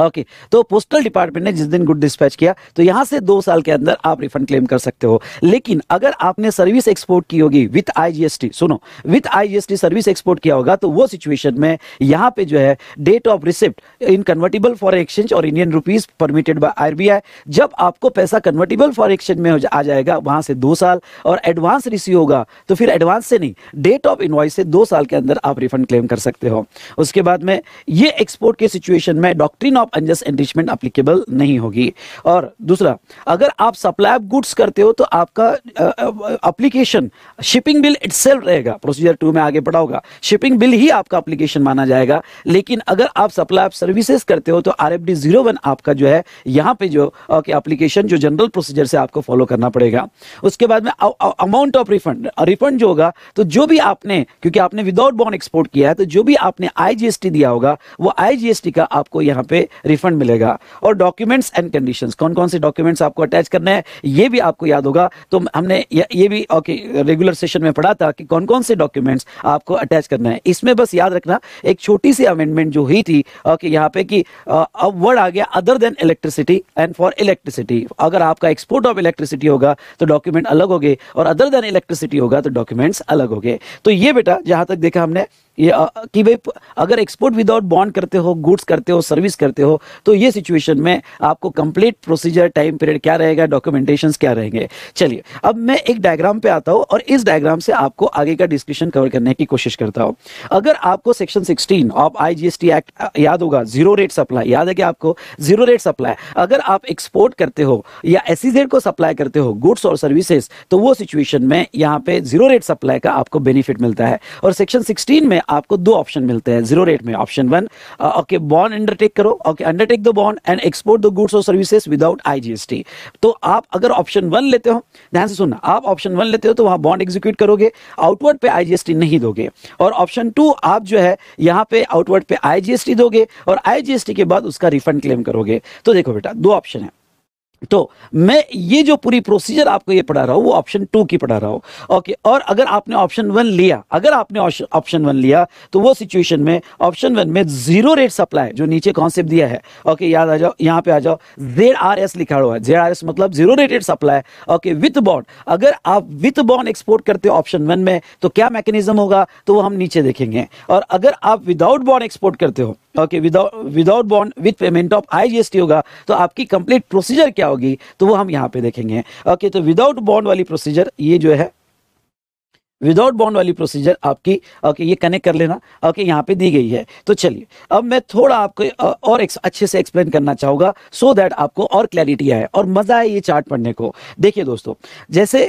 [SPEAKER 1] okay okay, तो पोस्टल डिपार्टमेंट ने जिस दिन गुड डिस्पैच किया तो यहां से दो साल के अंदर आप रिफंड क्लेम कर सकते हो लेकिन अगर आपने सर्विस एक्सपोर्ट की होगी विथ आईजीएसटी सुनो विथ आईजीएसटी सर्विस एक्सपोर्ट किया होगा तो वो सिचुएशन में यहां पे जो है date of receipt in convertible for exchange और Indian rupees permitted by RBI जब आपको पैसा कन्वर्टेबल फॉर एक्सचेंज में आ जाएगा वहां से दो साल और एडवांस रिसीव होगा तो फिर एडवांस से नहीं डेट ऑफ इन्वाइस से दो साल के अंदर आप रिफंड क्लेम कर सकते हो उसके बाद में ये एक्सपोर्ट के सिचुएशन में doctrine of unjust enrichment applicable नहीं होगी और दूसरा अगर आप सप्लाई ऑफ गुड्स करते हो तो आपका अप्लीकेशन शिपिंग बिल इट रहेगा प्रोसीजर टू में आगे पढ़ा होगा शिपिंग बिल ही आपका अप्लीकेशन माना जाएगा लेकिन अगर आप सप्लाई ऑफ सर्विसेज करते हो तो आर एफ आपका जो है यहाँ पे जो एप्लीकेशन जो जनरल प्रोसीजर से आपको फॉलो करना पड़ेगा उसके बाद में अमाउंट ऑफ रिफंड रिफंड जो होगा तो जो भी आपने क्योंकि आपने विदाउट बॉन्ड एक्सपोर्ट किया है तो जो भी आपने आई दिया होगा वो आई का आपको यहाँ पे रिफंड मिलेगा और डॉक्यूमेंट्स एंड कंडीशन कौन कौन से डॉक्यूमेंट्स आपको अटैच करना है ये भी आपको याद होगा तो हमने ये भी ओके रेगुलर सेशन में पढ़ा था कि कौन कौन से डॉक्यूमेंट्स आपको अटैच करना है इसमें बस याद रखना एक छोटी सी अमेंडमेंट जो हुई थी ओके यहाँ पे कि अब वर्ड आ गया other than electricity and for electricity अगर आपका एक्सपोर्ट ऑफ इलेक्ट्रिसिटी होगा तो डॉक्यूमेंट अलग हो गए और अदर देन इलेक्ट्रिसिटी होगा तो डॉक्यूमेंट्स अलग हो गए तो ये बेटा जहां तक देखा हमने ये कि भाई अगर एक्सपोर्ट विदाउट बॉन्ड करते हो गुड्स करते हो सर्विस करते हो तो ये सिचुएशन में आपको कंप्लीट प्रोसीजर टाइम पीरियड क्या रहेगा डॉक्यूमेंटेशन क्या रहेंगे चलिए अब मैं एक डायग्राम पे आता हूँ और इस डायग्राम से आपको आगे का डिस्कशन कवर करने की कोशिश करता हूँ अगर आपको section sixteen of I act याद होगा जीरो रेट सप्लाई याद है कि आपको जीरो रेट सप्लाई अगर आप एक्सपोर्ट करते हो या एस e को सप्लाई करते हो गुड्स और सर्विसेज तो वो सिचुएशन में यहाँ पे जीरो रेट सप्लाई का आपको बेनिफिट मिलता है और सेक्शन सिक्सटीन में में आपको दो ऑप्शन मिलते हैं जीरो रेट में option one okay bond undertake करो okay undertake the bond and export the goods और सर्विसेज विदाउट आईजीएसटी तो आप अगर ऑप्शन वन लेते हो ध्यान से सुनना आप ऑप्शन वन लेते हो तो वहां बॉन्ड एग्जीक्यूट करोगे आउटवर्ड पे आईजीएसटी नहीं दोगे और ऑप्शन टू आप जो है यहाँ पे आउटवर्ड पे आईजीएसटी दोगे और आईजीएसटी के बाद उसका रिफंड क्लेम करोगे तो देखो बेटा दो ऑप्शन है तो मैं ये जो पूरी प्रोसीजर आपको ये पढ़ा रहा हूँ वो ऑप्शन टू की पढ़ा रहा हूँ ओके और अगर आपने ऑप्शन वन लिया अगर आपने ऑप्शन वन लिया तो वो सिचुएशन में ऑप्शन वन में जीरो रेट सप्लाई जो नीचे कॉन्सेप्ट दिया है ओके याद आ जाओ यहाँ पे आ जाओ जेड आर एस लिखा हुआ है जेड आर एस मतलब zero rated supply okay with bond अगर आप विथ बॉन्ड एक्सपोर्ट करते हो ऑप्शन वन में तो क्या मैकेनिज्म होगा तो वो हम नीचे देखेंगे और अगर आप विदाउट बॉन्ड एक्सपोर्ट करते हो okay without without bond with payment of I होगा तो आपकी कंप्लीट प्रोसीजर क्या होगी तो वो हम यहाँ पे देखेंगे ओके तो विदाउट बॉन्ड वाली प्रोसीजर ये जो है विदाउट बॉन्ड वाली प्रोसीजर आपकी ओके ये कनेक्ट कर लेना ओके यहाँ पे दी गई है तो चलिए अब मैं थोड़ा आपको और एक, अच्छे से एक्सप्लेन करना चाहूँगा सो so दैट आपको और क्लैरिटी आए और मज़ा आए ये चार्ट पढ़ने को देखिए दोस्तों जैसे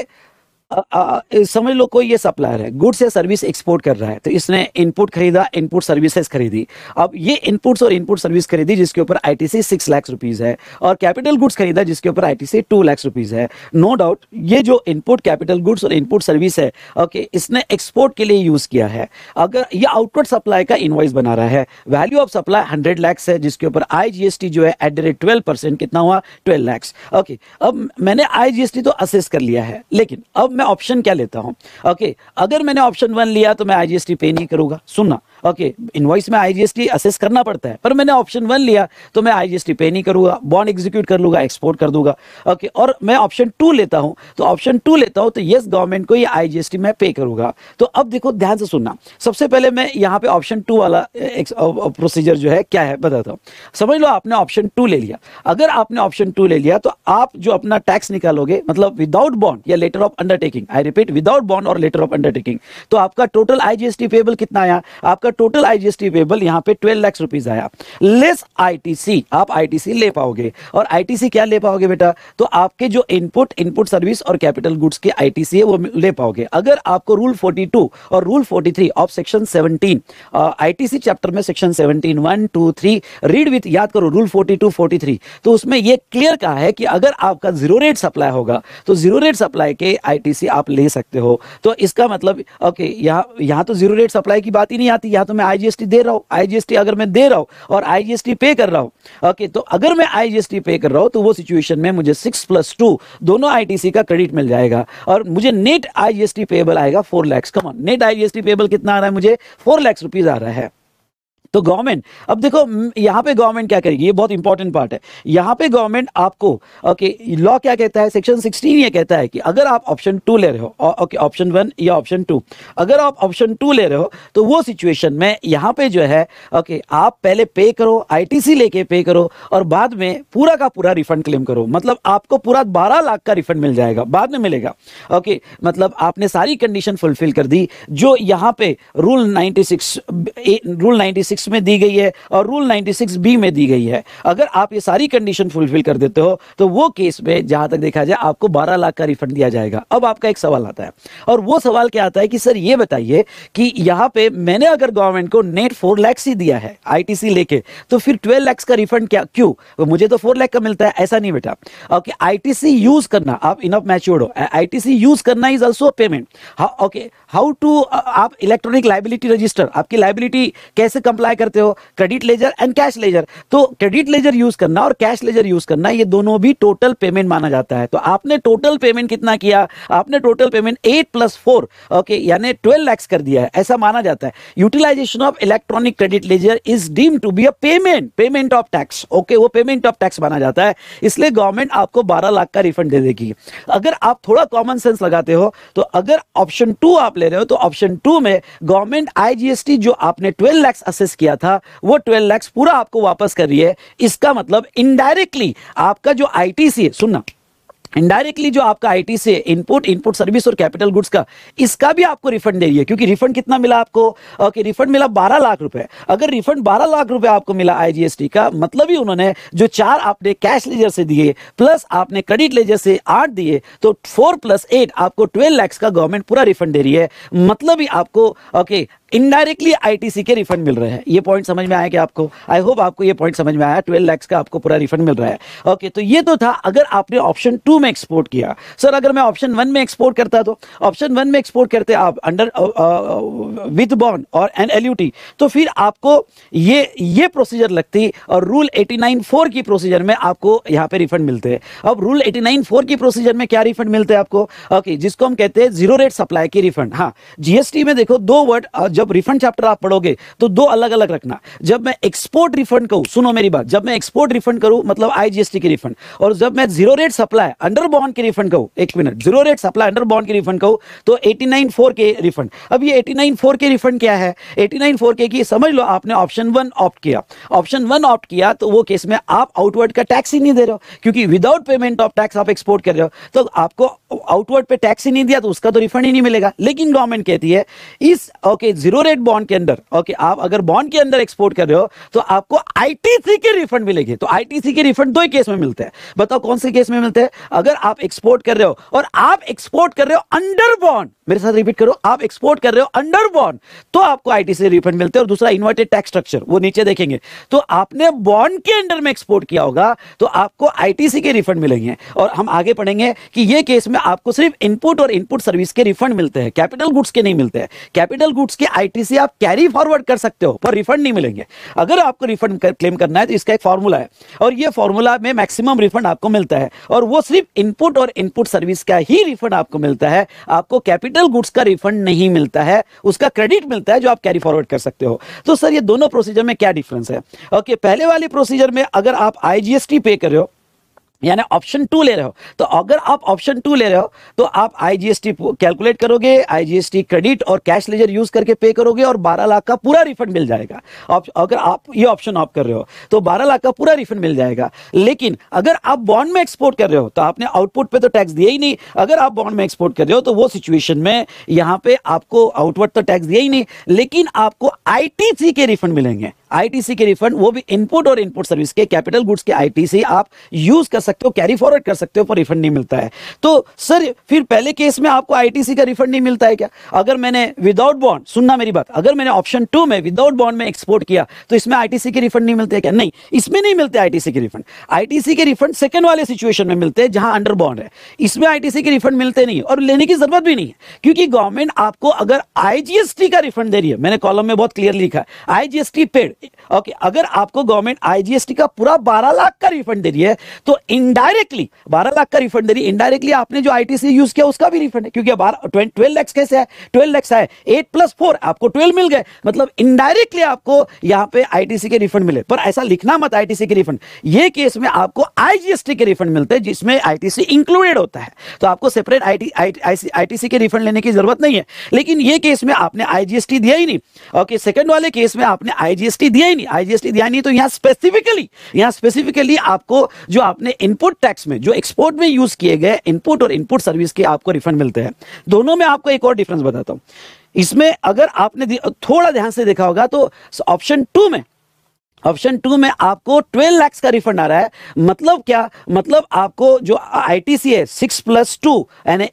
[SPEAKER 1] समझ लो कोई ये सप्लायर है गुड्स या सर्विस एक्सपोर्ट कर रहा है तो इसने इनपुट खरीदा इनपुट सर्विसेज खरीदी अब ये इनपुट्स और इनपुट सर्विस खरीदी जिसके ऊपर I T C six lakhs rupees है और कैपिटल गुड्स खरीदा जिसके ऊपर I T C two lakhs rupees है नो no डाउट ये जो इनपुट कैपिटल गुड्स और इनपुट सर्विस है ओके okay, इसने एक्सपोर्ट के लिए यूज किया है अगर ये आउटपुट सप्लाई का इन्वाइस बना रहा है value of supply hundred lakhs है जिसके ऊपर आई जी एस टी जो है at the rate twelve percent कितना हुआ ट्वेल्व लैक्स ओके अब मैंने आई जी एस टी तो असेस कर लिया है लेकिन अब मैं मैं ऑप्शन क्या लेता हूं ओके okay, अगर मैंने ऑप्शन वन लिया तो मैं आईजीएसटी पे नहीं करूंगा सुनना ओके इन्वॉइस में आईजीएसटी असेस करना पड़ता है पर मैंने ऑप्शन वन लिया तो मैं आईजीएसटी पे नहीं करूँगा बॉन्ड एग्जीक्यूट कर लूँगा एक्सपोर्ट कर दूंगा ओके और मैं ऑप्शन टू लेता हूँ तो ऑप्शन टू लेता हूँ तो येस गवर्नमेंट को ये आईजीएसटी मैं पे करूँगा तो अब देखो ध्यान से सुनना सबसे पहले मैं यहाँ पे ऑप्शन टू वाला प्रोसीजर जो है क्या है बताता हूँ समझ लो आपने ऑप्शन टू ले लिया अगर आपने ऑप्शन टू ले लिया तो आप जो अपना टैक्स निकालोगे मतलब विदाउट बॉन्ड या letter of undertaking I repeat without bond और लेटर ऑफ अंडरटेकिंग तो आपका टोटल आईजीएसटी पेबल कितना आया आपका आपका टोटल आईजीएसटी वेबल यहाँ पे ट्वेल्व लैक्स रुपीज आया लेस आईटीसी आप आईटीसी ले पाओगे और आईटीसी क्या ले पाओगे बेटा तो आपके जो इनपुट इनपुट सर्विस और कैपिटल गुड्स के आईटीसी है वो ले पाओगे अगर आपको रूल 42 और rule 43 of section 17 ITC chapter में section 17 one two three read with याद करो रूल 42 43 तो उसमें ये क्लियर कहा है कि अगर आपका जीरो रेट सप्लाई होगा तो जीरो रेट सप्लाई के आई आप ले सकते हो तो इसका मतलब ओके यहाँ यहाँ तो जीरो रेट सप्लाई की बात ही नहीं आती यहाँ या तो मैं आईजीएसटी दे रहा हूं आईजीएसटी अगर मैं दे रहा हूं और आईजीएसटी पे कर रहा हूं ओके तो अगर मैं आईजीएसटी पे कर रहा हूं तो वो सिचुएशन में मुझे सिक्स प्लस टू दोनों आईटीसी का क्रेडिट मिल जाएगा और मुझे नेट आईजीएसटी पेबल आएगा four lakhs come on net IGST payable कितना आ रहा है मुझे फोर लैक्स रुपीज आ रहा है तो गवर्नमेंट अब देखो यहाँ पे गवर्नमेंट क्या करेगी ये बहुत इंपॉर्टेंट पार्ट है यहाँ पे गवर्नमेंट आपको ओके लॉ क्या कहता है सेक्शन सिक्सटीन ये कहता है कि अगर आप ऑप्शन टू ले रहे हो ओके ऑप्शन वन या ऑप्शन टू अगर आप ऑप्शन टू ले रहे हो तो वो सिचुएशन में यहाँ पे जो है ओके आप पहले पे करो आईटीसी लेके पे करो और बाद में पूरा का पूरा रिफंड क्लेम करो मतलब आपको पूरा बारह लाख का रिफंड मिल जाएगा बाद में मिलेगा ओके मतलब आपने सारी कंडीशन फुलफिल कर दी जो यहाँ पे rule ninety six rule ninety six six में दी गई है और रूल सिक्स बी में दी गई है अगर आप ये सारी कंडीशन फुलफिल कर देते हो तो वो केस में जहां तक देखा जाए आपको बारह लाख का रिफंड दिया जाएगा अब आपका एक सवाल आता है और वो सवाल क्या आता है कि सर ये बताइए कि यहाँ पे मैंने अगर गवर्नमेंट को नेट फोर लैक्स ही दिया है आई लेके तो फिर ट्वेल्व लैक्स का रिफंड क्या क्यों मुझे तो फोर लैख का मिलता है ऐसा नहीं बेटा ओके आई यूज करना आप इनफ मैच्योर्ड हो आई यूज करना is also payment okay how to आप इलेक्ट्रॉनिक लाइबिलिटी रजिस्टर आपकी लाइबिलिटी कैसे कंप्लाई बाय करते हो credit ledger and cash ledger तो क्रेडिट लेजर यूज करना और कैश लेजर यूज करना ये दोनों भी टोटल पेमेंट माना जाता है तो आपने टोटल पेमेंट कितना किया आपने total payment eight plus four okay यानी ट्वेल्व लैक्स कर दिया है ऐसा माना जाता है utilisation of electronic credit ledger is deem to be a payment payment of tax okay वो पेमेंट ऑफ टैक्स माना जाता है इसलिए गवर्नमेंट आपको बारह लाख का रिफंड दे देगी अगर आप थोड़ा कॉमन सेंस लगाते हो तो अगर ऑप्शन टू आप ले रहे हो तो ऑप्शन टू में गवर्नमेंट आईजीएसटी जो आपने ट्वेल्व लैक्स असेस इन्वेस्ट किया था वो ट्वेल्व लैक्स पूरा आपको वापस कर रही है इसका मतलब इनडायरेक्टली आपका जो आईटीसी है सुनना इनडायरेक्टली जो आपका आईटी से इनपुट इनपुट सर्विस और कैपिटल गुड्स का इसका भी आपको रिफंड दे रही है क्योंकि रिफंड कितना मिला आपको ओके रिफंड मिला 12 लाख रुपए अगर रिफंड 12 लाख रुपए आपको मिला आईजीएसटी का मतलब ही उन्होंने जो चार आपने कैश लेजर से दिए प्लस आपने क्रेडिट लेजर से आठ दिए तो फोर प्लस एट आपको ट्वेल्व लैक्स का गवर्नमेंट पूरा रिफंड दे रही है मतलब ही आपको ओके इनडायरेक्टली आईटीसी के रिफंड मिल रहे हैं ये पॉइंट समझ में आया कि आपको आई होप आपको ये पॉइंट समझ में आया ट्वेल्व लैक्स का आपको पूरा रिफंड मिल रहा है ओके okay, तो ये तो था अगर आपने ऑप्शन टू में एक्सपोर्ट किया सर अगर मैं ऑप्शन वन में एक्सपोर्ट करता तो ऑप्शन वन में एक्सपोर्ट करते आप अंडर विद बॉन्ड और एन एल तो फिर आपको ये ये प्रोसीजर लगती और रूल एटी नाइन फोर की प्रोसीजर में आपको यहाँ पे रिफंड मिलते हैं अब रूल एटी नाइन फोर की प्रोसीजर में क्या रिफंड मिलते हैं आपको ओके okay, जिसको हम कहते हैं जीरो रेट सप्लाई की रिफंड हाँ जीएसटी में देखो दो वर्ड जब जब रिफंड चैप्टर आप पढ़ोगे तो दो अलग अलग रखना जब मैं एक्सपोर्ट रिफंड कहूँ सुनो मेरी बात जब मैं एक्सपोर्ट रिफंड करूं मतलब आईजीएसटी की रिफंड और जब मैं zero rate supply under bond की रिफंड कहूं एक minute zero rate supply under bond की रिफंड कहूं तो एटी नाइन फोर के रिफंड अब ये एटी नाइन फोर के रिफंड क्या है एटी नाइन फोर के की समझ लो आपने ऑप्शन वन ऑप्ट किया ऑप्शन वन ऑप्ट किया तो वो केस में आप आउटवर्ड का टैक्स ही नहीं दे रहे हो क्योंकि विदाउट पेमेंट ऑफ टैक्स आप एक्सपोर्ट कर रहे हो तो आपको आउटवर्ड पे टैक्स ही नहीं दिया तो उसका तो रिफंड ही नहीं मिलेगा लेकिन गवर्नमेंट कहती है इस okay okay, zero rate bond के अंदर ओके आप अगर बॉन्ड के अंदर एक्सपोर्ट कर रहे हो तो आपको आईटीसी के रिफंड मिलेगी तो आईटीसी के रिफंड दो ही केस में मिलते हैं बताओ कौन से केस में मिलते हैं अगर आप एक्सपोर्ट कर रहे हो और आप एक्सपोर्ट कर रहे हो अंडर बॉन्ड मेरे साथ रिपीट करो आप एक्सपोर्ट कर रहे हो अंडर बॉन्ड तो आपको आईटी से रिफंड मिलते हैं और दूसरा इन्वर्टेड टैक्स स्ट्रक्चर वो नीचे देखेंगे तो आपने बॉन्ड के अंडर में एक्सपोर्ट किया होगा तो आपको आईटीसी के रिफंड मिलेंगे और हम आगे पढ़ेंगे कि ये केस में आपको सिर्फ इनपुट और इनपुट सर्विस के रिफंड मिलते हैं कैपिटल गुड्स के नहीं मिलते हैं कैपिटल गुड्स के आई आप कैरी फॉरवर्ड कर सकते हो पर रिफंड नहीं मिलेंगे अगर आपको रिफंड क्लेम करना है तो इसका एक फॉर्मूला है और ये फॉर्मूला में मैक्सिमम रिफंड आपको मिलता है और वो सिर्फ इनपुट और इनपुट सर्विस का ही रिफंड आपको मिलता है आपको कैपिटल कैपिटल गुड्स का रिफंड नहीं मिलता है उसका क्रेडिट मिलता है जो आप कैरी फॉरवर्ड कर सकते हो तो सर ये दोनों प्रोसीजर में क्या डिफरेंस है ओके okay, पहले वाले प्रोसीजर में अगर आप आईजीएसटी पे कर रहे हो यानी ऑप्शन टू ले रहे हो तो अगर आप ऑप्शन टू ले रहे हो तो आप आईजीएसटी कैलकुलेट करोगे आईजीएसटी क्रेडिट और कैश लेजर यूज करके पे करोगे और 12 लाख का पूरा रिफंड मिल जाएगा अगर आप ये ऑप्शन आप कर रहे हो तो 12 लाख का पूरा रिफंड मिल जाएगा लेकिन अगर आप बॉन्ड में एक्सपोर्ट कर रहे हो तो आपने आउटपुट पर तो टैक्स दिया ही नहीं अगर आप बॉन्ड में एक्सपोर्ट कर रहे हो तो वो सिचुएशन में यहाँ पे आपको आउटवर्ड तो टैक्स दिया ही नहीं लेकिन आपको आई के रिफंड मिलेंगे आईटीसी के रिफंड वो भी इनपुट और इनपुट सर्विस के कैपिटल गुड्स के आईटीसी आप यूज कर सकते हो कैरी फॉरवर्ड कर सकते हो पर रिफंड नहीं मिलता है तो सर फिर पहले केस में आपको आईटीसी का रिफंड नहीं मिलता है क्या अगर मैंने विदाउट बॉन्ड सुनना मेरी बात अगर मैंने ऑप्शन टू में विदाउट बॉन्ड में एक्सपोर्ट किया तो इसमें आईटीसी के रिफंड नहीं मिलते क्या नहीं इसमें नहीं मिलते आईटीसी के रिफंड आईटीसी के रिफंड सेकंड वाले सिचुएशन में मिलते हैं जहां अंडर बॉन्ड है इसमें आईटीसी के रिफंड मिलते नहीं और लेने की जरूरत भी नहीं है क्योंकि गवर्नमेंट आपको अगर आईजीएसटी का रिफंड दे रही है मैंने कॉलम में बहुत क्लियर लिखा है आईजीएसटी पेड ओके okay, अगर आपको गवर्नमेंट आईजीएसटी का पूरा 12 लाख का रिफंड दे रही है तो इनडायरेक्टली 12 लाख का रिफंड दे रही है इनडायरेक्टली आपने जो आईटीसी यूज किया उसका भी रिफंड है क्योंकि ट्वेल्व लैक्स कैसे है ट्वेल्व लैक्स है एट प्लस फोर आपको ट्वेल्व मिल गए मतलब इनडायरेक्टली आपको यहां पे आईटीसी के रिफंड मिले पर ऐसा लिखना मत आईटीसी के रिफंड ये केस में आपको आईजीएसटी के रिफंड मिलते हैं जिसमें आईटीसी इंक्लूडेड होता है तो आपको सेपरेट आईटीसी के रिफंड लेने की जरूरत नहीं है लेकिन ये केस में आपने आईजीएसटी दिया ही नहीं ओके सेकंड वाले केस में आपने आईजीएसटी दिया ही नहीं आईजीएसटी दिया नहीं तो यहाँ स्पेसिफिकली यहाँ स्पेसिफिकली आपको जो आपने इनपुट टैक्स में जो एक्सपोर्ट में यूज किए गए इनपुट और इनपुट सर्विस के आपको रिफंड मिलते हैं दोनों में आपको एक और डिफरेंस बताता हूँ इसमें अगर आपने थोड़ा ध्यान से देखा होगा तो ऑप्शन टू में ऑप्शन टू में आपको 12 लाख का रिफंड आ रहा है मतलब क्या मतलब आपको जो आईटीसी है सिक्स प्लस टू यानी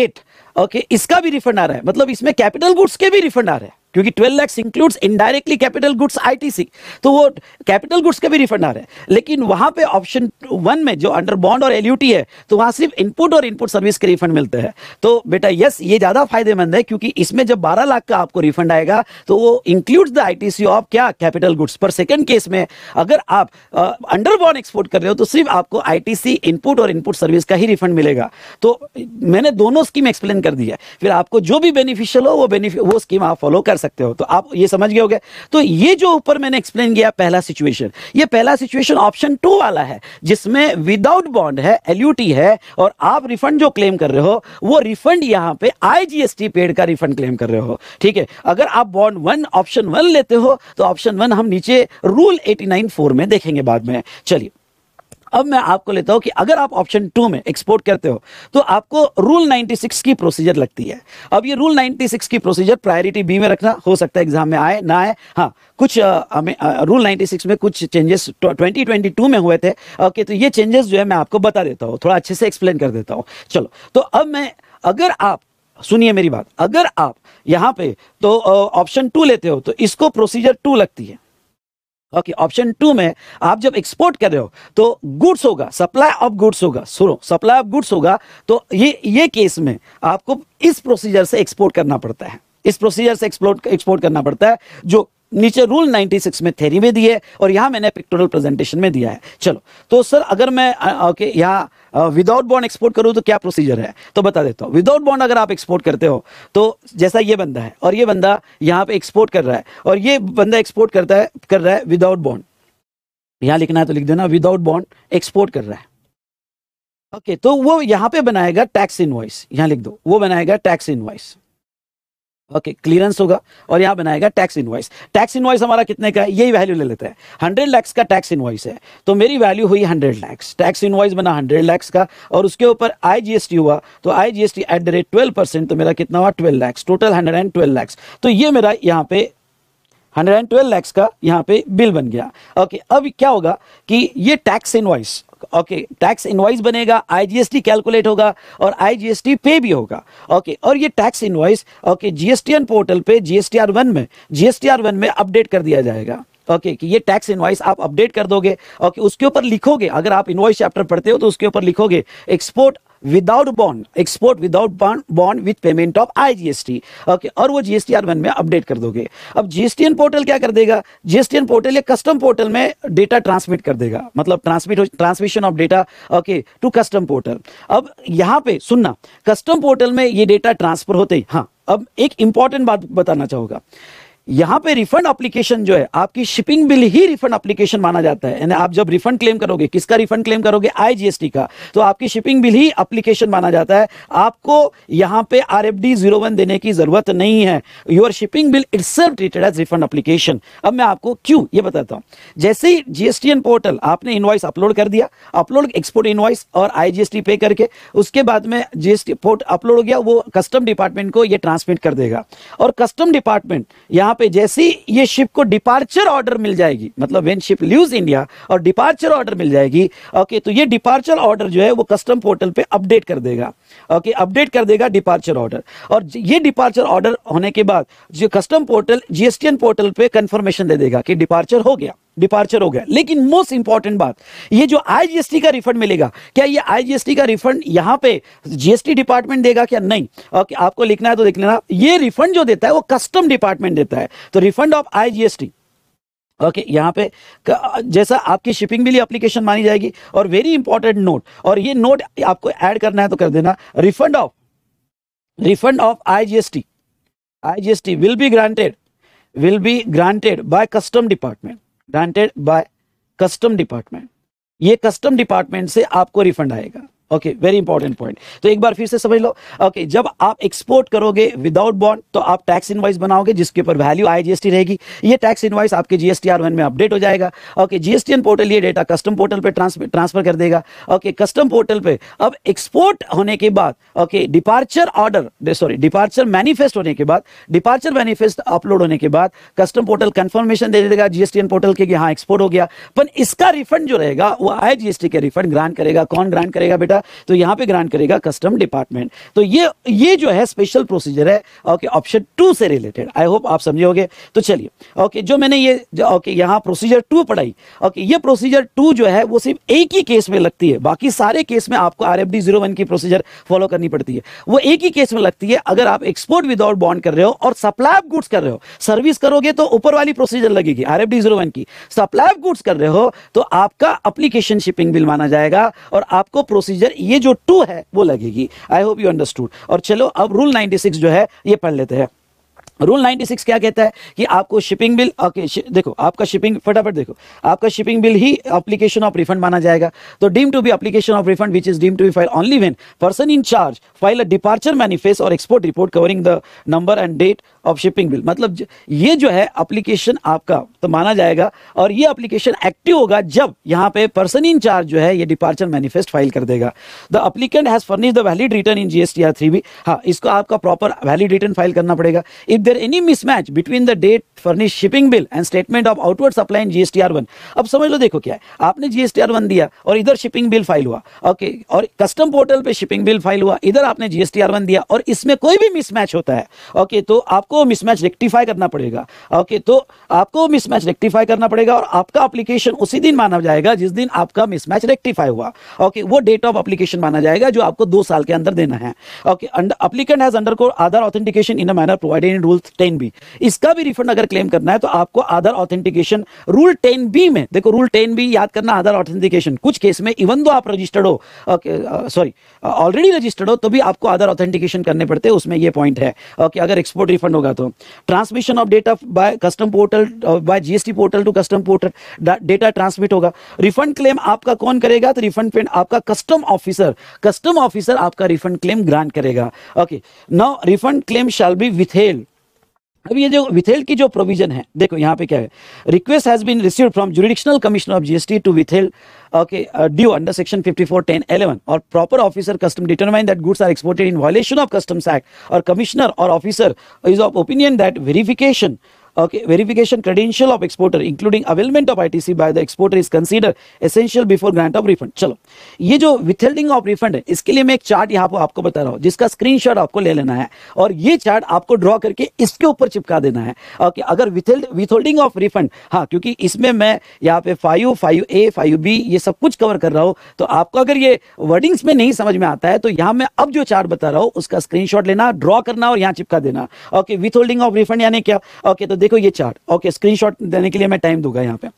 [SPEAKER 1] एट ओके इसका भी रिफंड आ रहा है मतलब इसमें कैपिटल गुड्स के भी रिफंड आ रहे हैं क्योंकि 12 lakhs includes indirectly capital goods ITC तो वो कैपिटल गुड्स का भी रिफंड आ रहा है लेकिन वहां पे ऑप्शन वन में जो अंडर बॉन्ड और एलयूटी है तो वहां सिर्फ इनपुट और इनपुट सर्विस के रिफंड मिलते हैं तो बेटा यस ये ज्यादा फायदेमंद है क्योंकि इसमें जब बारह लाख का आपको रिफंड आएगा तो वो इंक्लूड्स द आईटीसी ऑफ क्या कैपिटल गुड्स पर सेकंड केस में अगर आप अंडर बॉन्ड एक्सपोर्ट कर रहे हो तो सिर्फ आपको आईटीसी इनपुट और इनपुट सर्विस का ही रिफंड मिलेगा तो मैंने दोनों स्कीम एक्सप्लेन कर दी है फिर आपको जो भी बेनिफिशियल हो वो वो स्कीम आप फॉलो कर सकते सकते हो तो आप ये समझ गए होगे तो ये जो ऊपर मैंने एक्सप्लेन किया पहला सिचुएशन ये पहला सिचुएशन ऑप्शन टू वाला है जिसमें विदाउट बॉन्ड है एलयूटी है और आप रिफंड जो क्लेम कर रहे हो वो रिफंड यहाँ पे आईजीएसटी पेड का रिफंड क्लेम कर रहे हो ठीक है अगर आप बॉन्ड वन ऑप्शन वन लेते हो तो ऑप्शन वन हम नीचे रूल एटी नाइन फोर में देखेंगे बाद में चलिए अब मैं आपको लेता हूँ कि अगर आप ऑप्शन टू में एक्सपोर्ट करते हो तो आपको रूल 96 की प्रोसीजर लगती है अब ये रूल 96 की प्रोसीजर प्रायोरिटी बी में रखना हो सकता है एग्जाम में आए ना आए हाँ कुछ हमें रूल 96 में कुछ चेंजेस 2022 में हुए थे ओके तो ये चेंजेस जो है मैं आपको बता देता हूँ थोड़ा अच्छे से एक्सप्लेन कर देता हूँ चलो तो अब मैं अगर आप सुनिए मेरी बात अगर आप यहाँ पे तो ऑप्शन टू लेते हो तो इसको प्रोसीजर टू लगती है ओके ऑप्शन टू में आप जब एक्सपोर्ट कर रहे हो तो गुड्स होगा सप्लाई ऑफ गुड्स होगा सुनो सप्लाई ऑफ गुड्स होगा तो ये ये केस में आपको इस प्रोसीजर से एक्सपोर्ट करना पड़ता है इस प्रोसीजर से एक्सपोर्ट एक्सपोर्ट करना पड़ता है जो नीचे रूल 96 में थेरी में दिए और यहां मैंने पिक्टोरियल प्रेजेंटेशन में दिया है चलो तो सर अगर मैं ओके यहाँ विदाउट बॉन्ड एक्सपोर्ट करूं तो क्या प्रोसीजर है तो बता देता हूं विदाउट बॉन्ड अगर आप एक्सपोर्ट करते हो तो जैसा ये बंदा है और ये बंदा यहाँ पे एक्सपोर्ट कर रहा है और ये बंदा एक्सपोर्ट करता है कर रहा है विदाउट बॉन्ड यहां लिखना है तो लिख देना विदाउट बॉन्ड एक्सपोर्ट कर रहा है ओके तो वो यहां पर बनाएगा टैक्स इनवॉइस यहाँ लिख दो वो बनाएगा tax invoice okay okay, clearance होगा और यहाँ बनाएगा टैक्स इनवाइस टैक्स इनवाइस हमारा कितने का है यही वैल्यू ले लेता है हंड्रेड लैक्स का टैक्स इनवाइस है तो मेरी वैल्यू हुई हंड्रेड लैक्स टैक्स इनवाइस बना हंड्रेड लैक्स का और उसके ऊपर आई हुआ तो I at the rate twelve percent तो मेरा कितना हुआ twelve lakhs total hundred and twelve lakhs तो ये मेरा यहाँ पे हंड्रेड एंड ट्वेल्व लैक्स का यहाँ पे बिल बन गया ओके okay, अब क्या होगा कि ये tax invoice okay tax invoice बनेगा आईजीएसटी कैलकुलेट होगा और आईजीएसटी पे भी होगा ओके और ये tax invoice okay GSTN portal पे जीएसटीआर वन में जीएसटीआर वन में अपडेट कर दिया जाएगा ओके okay, कि ये टैक्स इनवाइस आप अपडेट कर दोगे ओके okay, उसके ऊपर लिखोगे अगर आप इनवाइस चैप्टर पढ़ते हो तो उसके ऊपर लिखोगे export without bond export without bond with payment of IGST okay और वो जीएसटी आर वन में अपडेट कर दोगे अब जीएसटीएन पोर्टल क्या कर देगा जीएसटीएन पोर्टल या कस्टम पोर्टल में डेटा ट्रांसमिट कर देगा मतलब transmit transmission of data okay to custom portal अब यहाँ पे सुनना कस्टम पोर्टल में ये डेटा ट्रांसफर होते ही हाँ अब एक इंपॉर्टेंट बात बताना चाहूंगा यहां पे रिफंड एप्लीकेशन जो है आपकी शिपिंग बिल ही रिफंड एप्लीकेशन माना जाता है यानी आप जब रिफंड क्लेम करोगे किसका रिफंड क्लेम करोगे आईजीएसटी का तो आपकी शिपिंग बिल ही एप्लीकेशन माना जाता है आपको यहां पे आरएफडी जीरो वन देने की जरूरत नहीं है your shipping bill itself treated as refund application अब मैं आपको क्यों ये बताता हूं जैसे ही जीएसटीएन पोर्टल आपने इन्वाइस अपलोड कर दिया अपलोड एक्सपोर्ट इन्वाइस और आईजीएसटी पे करके उसके बाद में जीएसटी पोर्ट अपलोड हो गया वो कस्टम डिपार्टमेंट को यह ट्रांसमिट कर देगा और कस्टम डिपार्टमेंट यहां पे जैसी ये शिप को डिपार्चर ऑर्डर मिल जाएगी मतलब वेन शिप लूज इंडिया और डिपार्चर ऑर्डर मिल जाएगी ओके तो ये डिपार्चर ऑर्डर जो है वो कस्टम पोर्टल पे अपडेट कर देगा ओके अपडेट कर देगा डिपार्चर ऑर्डर और ये डिपार्चर ऑर्डर होने के बाद जो कस्टम पोर्टल जीएसटीएन पोर्टल पे कंफर्मेशन दे देगा कि डिपार्चर हो गया डिपार्चर हो गया लेकिन मोस्ट इंपॉर्टेंट बात ये जो आईजीएसटी का रिफंड मिलेगा क्या ये आईजीएसटी का रिफंड यहां पे जीएसटी डिपार्टमेंट देगा क्या नहीं ओके आपको लिखना है तो देख लेना ये रिफंड जो देता है वो कस्टम डिपार्टमेंट देता है तो refund of IGST okay okay, यहाँ पे जैसा आपकी शिपिंग बिल एप्लीकेशन मानी जाएगी और वेरी इंपॉर्टेंट नोट और ये नोट आपको ऐड करना है तो कर देना refund of refund of IGST IGST will be granted will be granted by custom department granted by custom department ये कस्टम डिपार्टमेंट से आपको रिफंड आएगा ओके वेरी इंपॉर्टेंट पॉइंट तो एक बार फिर से समझ लो ओके okay, जब आप एक्सपोर्ट करोगे विदाउट बॉन्ड तो आप टैक्स इनवाइस बनाओगे जिसके ऊपर वैल्यू आई जीएसटी रहेगी ये टैक्स इनवाइस आपके जीएसटी आर वन में अपडेट हो जाएगा ओके जीएसटीएन पोर्टल ये डेटा कस्टम पोर्टल पे ट्रांसफर कर देगा ओके कस्टम पोर्टल पे अब एक्सपोर्ट होने के बाद okay departure order sorry departure manifest होने के बाद डिपार्चर मैनिफेस्ट अपलोड होने के बाद कस्टम पोर्टल कंफर्मेशन दे देगा जीएसटीएन पोर्टल के हाँ एक्सपोर्ट हो गया पर इसका रिफंड जो रहेगा वो आई जीएसटी के रिफंड ग्रांट करेगा कौन ग्रांट करेगा बेटा करेगा तो यहाँ पे ग्रांट करेगा कस्टम डिपार्टमेंट तो ये ये जो है स्पेशल प्रोसीजर है ओके ऑप्शन टू से रिलेटेड आई होप आप समझोगे तो चलिए ओके जो मैंने ये ओके यहाँ प्रोसीजर टू पढ़ाई ओके ये प्रोसीजर टू जो है वो सिर्फ एक ही केस में लगती है बाकी सारे केस में आपको आर एफ की प्रोसीजर फॉलो करनी पड़ती है वो एक ही केस में लगती है अगर आप एक्सपोर्ट विदाउट बॉन्ड कर रहे हो और सप्लाई ऑफ गुड्स कर रहे हो सर्विस करोगे तो ऊपर वाली प्रोसीजर लगेगी आर एफ की सप्लाई ऑफ गुड्स कर रहे हो तो आपका अप्लीकेशन शिपिंग बिल माना जाएगा और आपको प्रोसीजर इधर ये जो टू है वो लगेगी आई होप यू अंडरस्टूड और चलो अब रूल 96 जो है ये पढ़ लेते हैं रूल 96 क्या कहता है कि आपको शिपिंग बिल ओके शि, देखो आपका शिपिंग फटाफट देखो आपका शिपिंग बिल ही एप्लीकेशन ऑफ रिफंड माना जाएगा तो deem to be application of refund which is deem to be file only when person in charge file a departure manifest और export report covering the number and date of shipping bill मतलब ये जो है application आपका तो माना जाएगा और ये एप्लीकेशन एक्टिव होगा जब यहाँ पे पर्सन चार्ज जो है ये डिपार्चर मैनिफेस्ट फाइल कर देगा the applicant has furnish the valid return in GST R three B हाँ इसको आपका प्रॉपर वैलिड रिटर्न फाइल करना पड़ेगा if there any mismatch between the date furnish shipping bill and statement of outward supply in GST R one अब समझ लो देखो क्या है आपने जीएसटी आर वन दिया और इधर शिपिंग बिल फाइल हुआ ओके और कस्टम पोर्टल पर शिपिंग बिल फाइल हुआ इधर आपने जीएसटी आर वन दिया और इसमें कोई भी मिसमैच होता है ओके तो आपको आपको मिसमैच रेक्टिफाई करना पड़ेगा ओके तो आपको मिसमैच रेक्टिफाई करना पड़ेगा और आपका एप्लीकेशन उसी दिन माना जाएगा जिस दिन आपका मिसमैच रेक्टिफाई हुआ ओके वो डेट ऑफ एप्लीकेशन माना जाएगा जो आपको दो साल के अंदर देना है ओके अप्लीकेंट हैज अंडर को Aadhaar authentication in a manner provided in rule ten B इसका भी रिफंड अगर क्लेम करना है तो आपको Aadhaar authentication rule ten B में देखो रूल टेन बी याद करना आधार ऑथेंटिकेशन कुछ केस में इवन दो आप रजिस्टर्ड हो सॉरी ऑलरेडी रजिस्टर्ड हो तो भी आपको आधार ऑथेंटिकेशन करने पड़ते हैं उसमें ये पॉइंट है ओके अगर एक्सपोर्ट रिफंड होगा तो transmission of data by custom portal by GST portal to custom portal data transmit होगा रिफंड क्लेम आपका कौन करेगा तो रिफंड पेंट आपका कस्टम ऑफिसर कस्टम ऑफिसर आपका रिफंड क्लेम ग्रांट करेगा okay now refund claim shall be withheld अब ये जो विथेल की जो प्रोविजन है देखो यहाँ पे क्या है request has been received from jurisdictional commissioner of GST to withhold okay due under section 54, 11 और proper officer custom determine that goods are exported in violation of customs act और कमिश्नर और officer is of opinion that verification Okay, verification credential of exporter including availment of ITC by the exporter is considered essential before grant of refund. चलो ये जो withholding of refund है इसके लिए मैं एक चार्ट यहाँ पर आपको बता रहा हूँ जिसका स्क्रीनशॉट आपको ले लेना है और ये चार्ट आपको ड्रॉ करके इसके ऊपर चिपका देना है ओके अगर विथहोल्डिंग ऑफ रिफंड हाँ क्योंकि इसमें मैं यहाँ पे five five A five B ये सब कुछ कवर कर रहा हूँ तो आपको अगर ये वर्डिंग्स में नहीं समझ में आता है तो यहाँ मैं अब जो चार्ट बता रहा हूँ उसका स्क्रीनशॉट लेना ड्रॉ करना और यहाँ चिपका देना ओके विथहोल्डिंग ऑफ रिफंड यानी क्या ओके तो देखो ये चार्ट ओके स्क्रीनशॉट देने के लिए मैं टाइम दूंगा यहाँ पे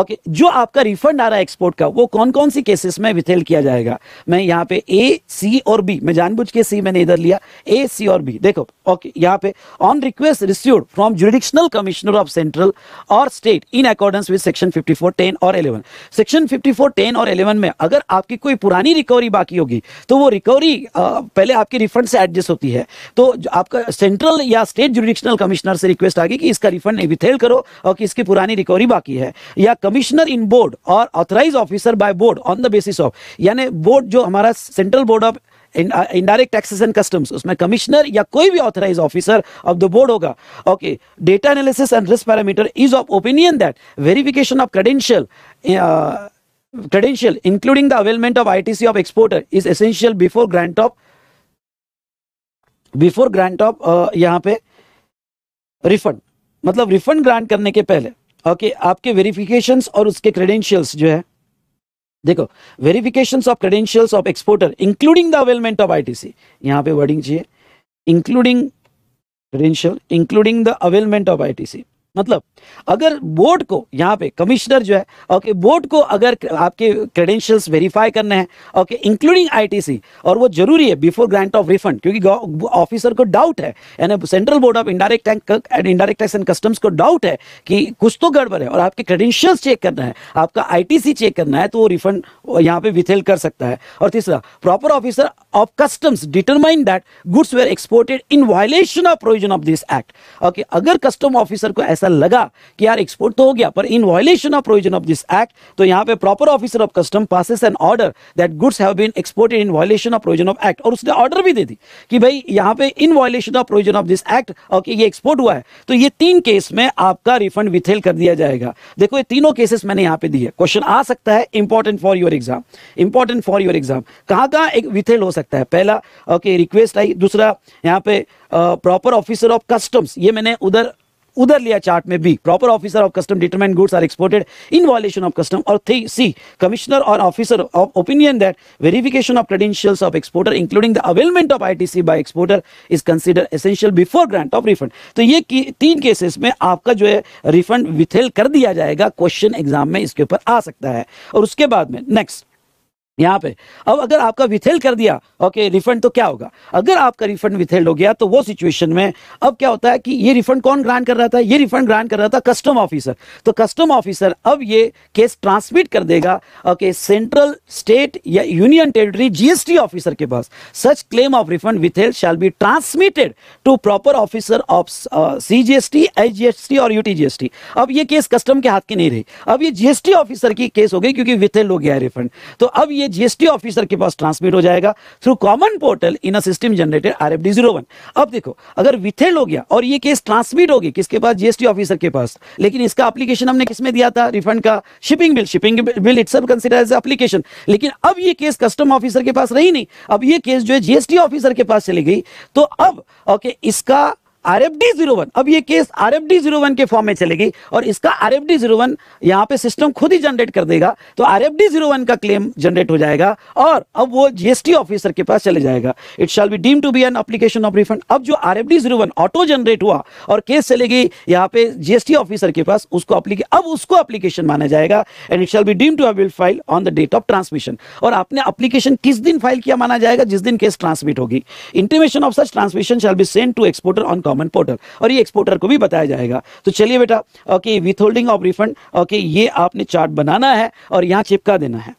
[SPEAKER 1] ओके जो आपका रिफंड आ रहा है एक्सपोर्ट का वो कौन कौन सी केसेस में विथेल किया जाएगा मैं यहाँ पे ए सी और बी मैं जानबूझ के सी मैंने इधर लिया ए सी और बी देखो ओके यहाँ पे on request receive from jurisdictional commissioner of central और state in accordance with section 54 10 और 11 सेक्शन 54 10 और 11 में अगर आपकी कोई पुरानी रिकवरी बाकी होगी तो वो रिकवरी पहले आपके रिफंड से एडजस्ट होती है तो आपका सेंट्रल या स्टेट जुडिशनल कमिश्नर से रिक्वेस्ट आगे कि इसका रिफंड एविथेल करो और किसकी पुरानी रिकवरी बाकी है या कमिश्नर इन बोर्ड और authorise officer by board on the basis of यानी बोर्ड जो हमारा central board of indirect taxes and customs उसमें कमिश्नर या कोई भी authorise officer of the board होगा okay data analysis and risk parameter is of opinion that verification of credential credential including the availment of ITC of exporter is essential before grant of before grant of यहां यहाँ पे refund मतलब refund grant करने के पहले okay आपके verification और उसके क्रेडेंशियल्स जो है देखो verification of credentials of exporter including the availment of ITC यहाँ पे वर्डिंग चाहिए including credential including the availment of ITC मतलब अगर बोर्ड को यहाँ पे कमिश्नर जो है ओके बोर्ड को अगर आपके क्रेडेंशियल्स वेरीफाई करने हैं ओके इंक्लूडिंग आईटीसी और वो जरूरी है बिफोर ग्रांट ऑफ रिफंड क्योंकि ऑफिसर को डाउट है यानी central board of indirect and indirect tax and customs को डाउट है कि कुछ तो गड़बड़ है और आपके क्रेडेंशियल्स चेक करना है आपका आई चेक करना है तो वो रिफंड यहाँ पे विथेल कर सकता है और तीसरा proper officer of customs determine that goods were exported in violation of provision of this act okay अगर कस्टम ऑफिसर को ऐसा ऐसा लगा कि यार एक्सपोर्ट तो हो गया पर in violation of provision of this act तो यहाँ पे proper officer of custom passes an order that goods have been exported in violation of provision of act और उसने ऑर्डर भी दे दी कि भाई यहाँ पे in violation of provision of this act और ये एक्सपोर्ट हुआ है तो ये तीन केस में आपका रिफंड विथेल कर दिया जाएगा देखो ये तीनों केसेस मैंने यहाँ पे दिए क्वेश्चन आ सकता है important for your exam important for your exam कहाँ कहाँ एक विथेल हो सकता है पहला ओके रिक्वेस्ट आई दूसरा यहाँ पे प्रॉपर ऑफिसर ऑफ कस्टम्स ये मैंने उधर उधर लिया चार्ट में B proper officer of custom determine goods are exported in violation of custom और थ्री सी कमिश्नर और officer of opinion that verification of credentials of exporter including the availment of I T exporter is consider essential before grant of refund तो ये तीन cases में आपका जो है refund विथेल कर दिया जाएगा क्वेश्चन एग्जाम में इसके ऊपर आ सकता है और उसके बाद में नेक्स्ट यहाँ पे अब अगर आपका विथेल कर दिया ओके रिफंड तो क्या होगा अगर आपका रिफंड विथेल्ड हो गया तो वो सिचुएशन में अब क्या होता है कि ये रिफंड कौन ग्रांट कर रहा था ये रिफंड ग्रांट कर रहा था कस्टम ऑफिसर तो कस्टम ऑफिसर अब ये केस ट्रांसमिट कर देगा ओके सेंट्रल स्टेट या यूनियन टेरिटरी जीएसटी ऑफिसर के पास such claim of refund withheld shall be transmitted to proper officer of C G S H G S T और U G S T अब ये case custom के हाथ की नहीं रही अब ये जीएसटी ऑफिसर की केस हो गई क्योंकि विथेल हो गया रिफंड तो अब ये ये जीएसटी ऑफिसर के पास ट्रांसमिट हो जाएगा through common portal in a system generated R F D zero one अब देखो अगर विथेल हो गया और ये केस ट्रांसमिट होगी किसके पास जीएसटी ऑफिसर के पास लेकिन इसका एप्लीकेशन हमने किसमें दिया था रिफंड का shipping bill shipping bill it's consider as application लेकिन अब ये केस कस्टम ऑफिसर के पास रही नहीं अब ये केस जो है जीएसटी ऑफिसर के पास चली गई तो अब ओके okay, इसका आर जीरो वन अब ये केस आर जीरो वन के फॉर्म में चलेगी और इसका R F D zero one यहाँ पे सिस्टम खुद ही जनरेट कर देगा तो R F D zero one का क्लेम जनरेट हो जाएगा और अब वो जीएसटी ऑफिसर के पास चले जाएगा it shall be deem to be an application of refund अब जो R F D zero one auto generate हुआ और केस चलेगी यहाँ पे जीएसटी ऑफिसर के पास उसको अब उसको अप्लीकेशन माना जाएगा and it shall be deem to avail file on the date of transmission और आपने अप्लीकेशन किस दिन फाइल किया माना जाएगा जिस दिन केस ट्रांसमिट होगी intimation of such transmission shall be send to exporter on common portal और ये एक्सपोर्टर को भी बताया जाएगा तो चलिए बेटा okay withholding of refund okay ये आपने चार्ट बनाना है और यहाँ चिपका देना है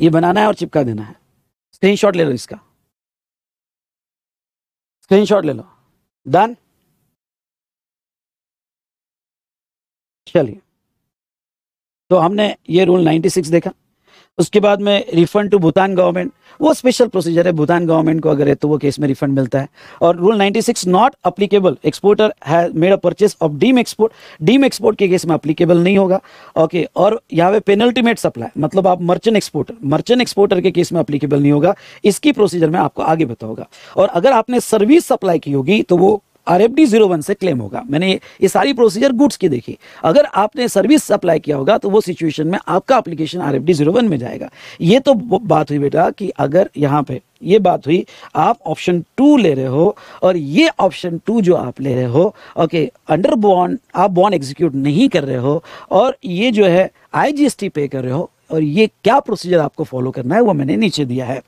[SPEAKER 1] ये बनाना है और चिपका देना है स्क्रीन ले लो इसका स्क्रीन ले लो डन चलिए तो हमने ये रूल 96 देखा उसके बाद में रिफंड टू भूटान गवर्नमेंट वो स्पेशल प्रोसीजर है भूटान गवर्नमेंट को अगर है तो वो केस में रिफंड मिलता है और रूल 96 नॉट अप्लीकेबल एक्सपोर्टर है made a purchase of deem export deem export के केस में अप्लीकेबल नहीं होगा ओके okay, और यहाँ पे पेनल्टीमेट सप्लाई मतलब आप मर्चेंट एक्सपोर्टर मर्चेंट एक्सपोर्टर के केस में अप्लीकेबल नहीं होगा इसकी प्रोसीजर में आपको आगे बताओगा और अगर आपने सर्विस सप्लाई की होगी तो वो R F D zero one से क्लेम होगा मैंने ये सारी प्रोसीजर गुड्स की देखी अगर आपने सर्विस अप्लाई किया होगा तो वो सिचुएशन में आपका application R F D zero one में जाएगा ये तो बात हुई बेटा कि अगर यहाँ पे ये बात हुई आप ऑप्शन टू ले रहे हो और ये ऑप्शन टू जो आप ले रहे हो ओके अंडर बॉन्ड आप बॉन्ड एग्जीक्यूट नहीं कर रहे हो और ये जो है टी पे कर रहे हो और ये क्या प्रोसीजर आपको फॉलो करना है वो मैंने नीचे दिया है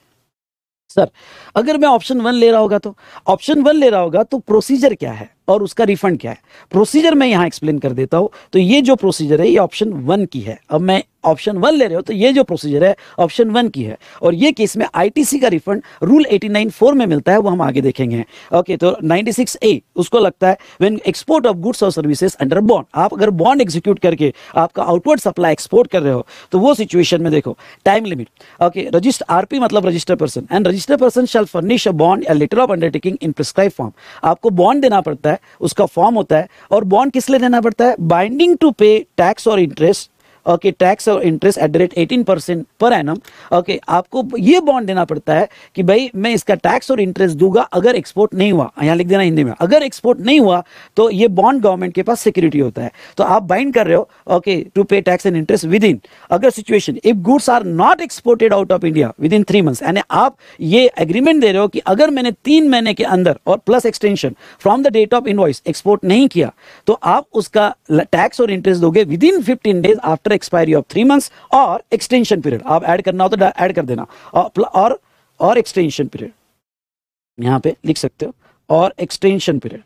[SPEAKER 1] सर अगर मैं ऑप्शन वन ले रहा होगा तो ऑप्शन वन ले रहा होगा तो प्रोसीजर क्या है और उसका रिफंड क्या है प्रोसीजर मैं यहां एक्सप्लेन कर देता हूं तो ये जो प्रोसीजर है ये ऑप्शन वन की है अब मैं ऑप्शन वन ले रहे हो तो ये जो प्रोसीजर है ऑप्शन वन की है और ये केस में आईटीसी का refund rule eighty nine four में मिलता है वो हम आगे देखेंगे ओके तो नाइनटी सिक्स ए उसको लगता है व्हेन एक्सपोर्ट ऑफ गुड्स और सर्विसेज अंडर बॉन्ड आप अगर बॉन्ड एग्जीक्यूट करके आपका आउटवर्ड सप्लाई एक्सपोर्ट कर रहे हो तो वो सिचुएशन में देखो time limit okay registered RP मतलब register person and register person shall furnish a bond या letter of undertaking in prescribe form आपको बॉन्ड देना पड़ता है उसका फॉर्म होता है और बॉन्ड किस लिए देना पड़ता है बाइंडिंग टू पे टैक्स और इंटरेस्ट ओके टैक्स और interest at the rate eighteen percent per annum okay आपको ये बॉन्ड देना पड़ता है कि भाई मैं इसका टैक्स और इंटरेस्ट दूंगा अगर एक्सपोर्ट नहीं हुआ यहाँ लिख देना हिंदी में अगर एक्सपोर्ट नहीं हुआ तो ये बॉन्ड गवर्नमेंट के पास सिक्योरिटी होता है तो आप बाइंड कर रहे हो okay to pay tax and interest within अगर situation if goods are not exported out of India within three months यानी आप ये एग्रीमेंट दे रहे हो कि अगर मैंने तीन महीने के अंदर और plus extension from the date of invoice export नहीं किया तो आप उसका टैक्स और इंटरेस्ट दोगे within fifteen days after expiry of three months और एक्सटेंशन पीरियड आप ऐड करना हो तो ऐड कर देना और और, एक्सटेंशन पीरियड यहां पे लिख सकते हो और एक्सटेंशन पीरियड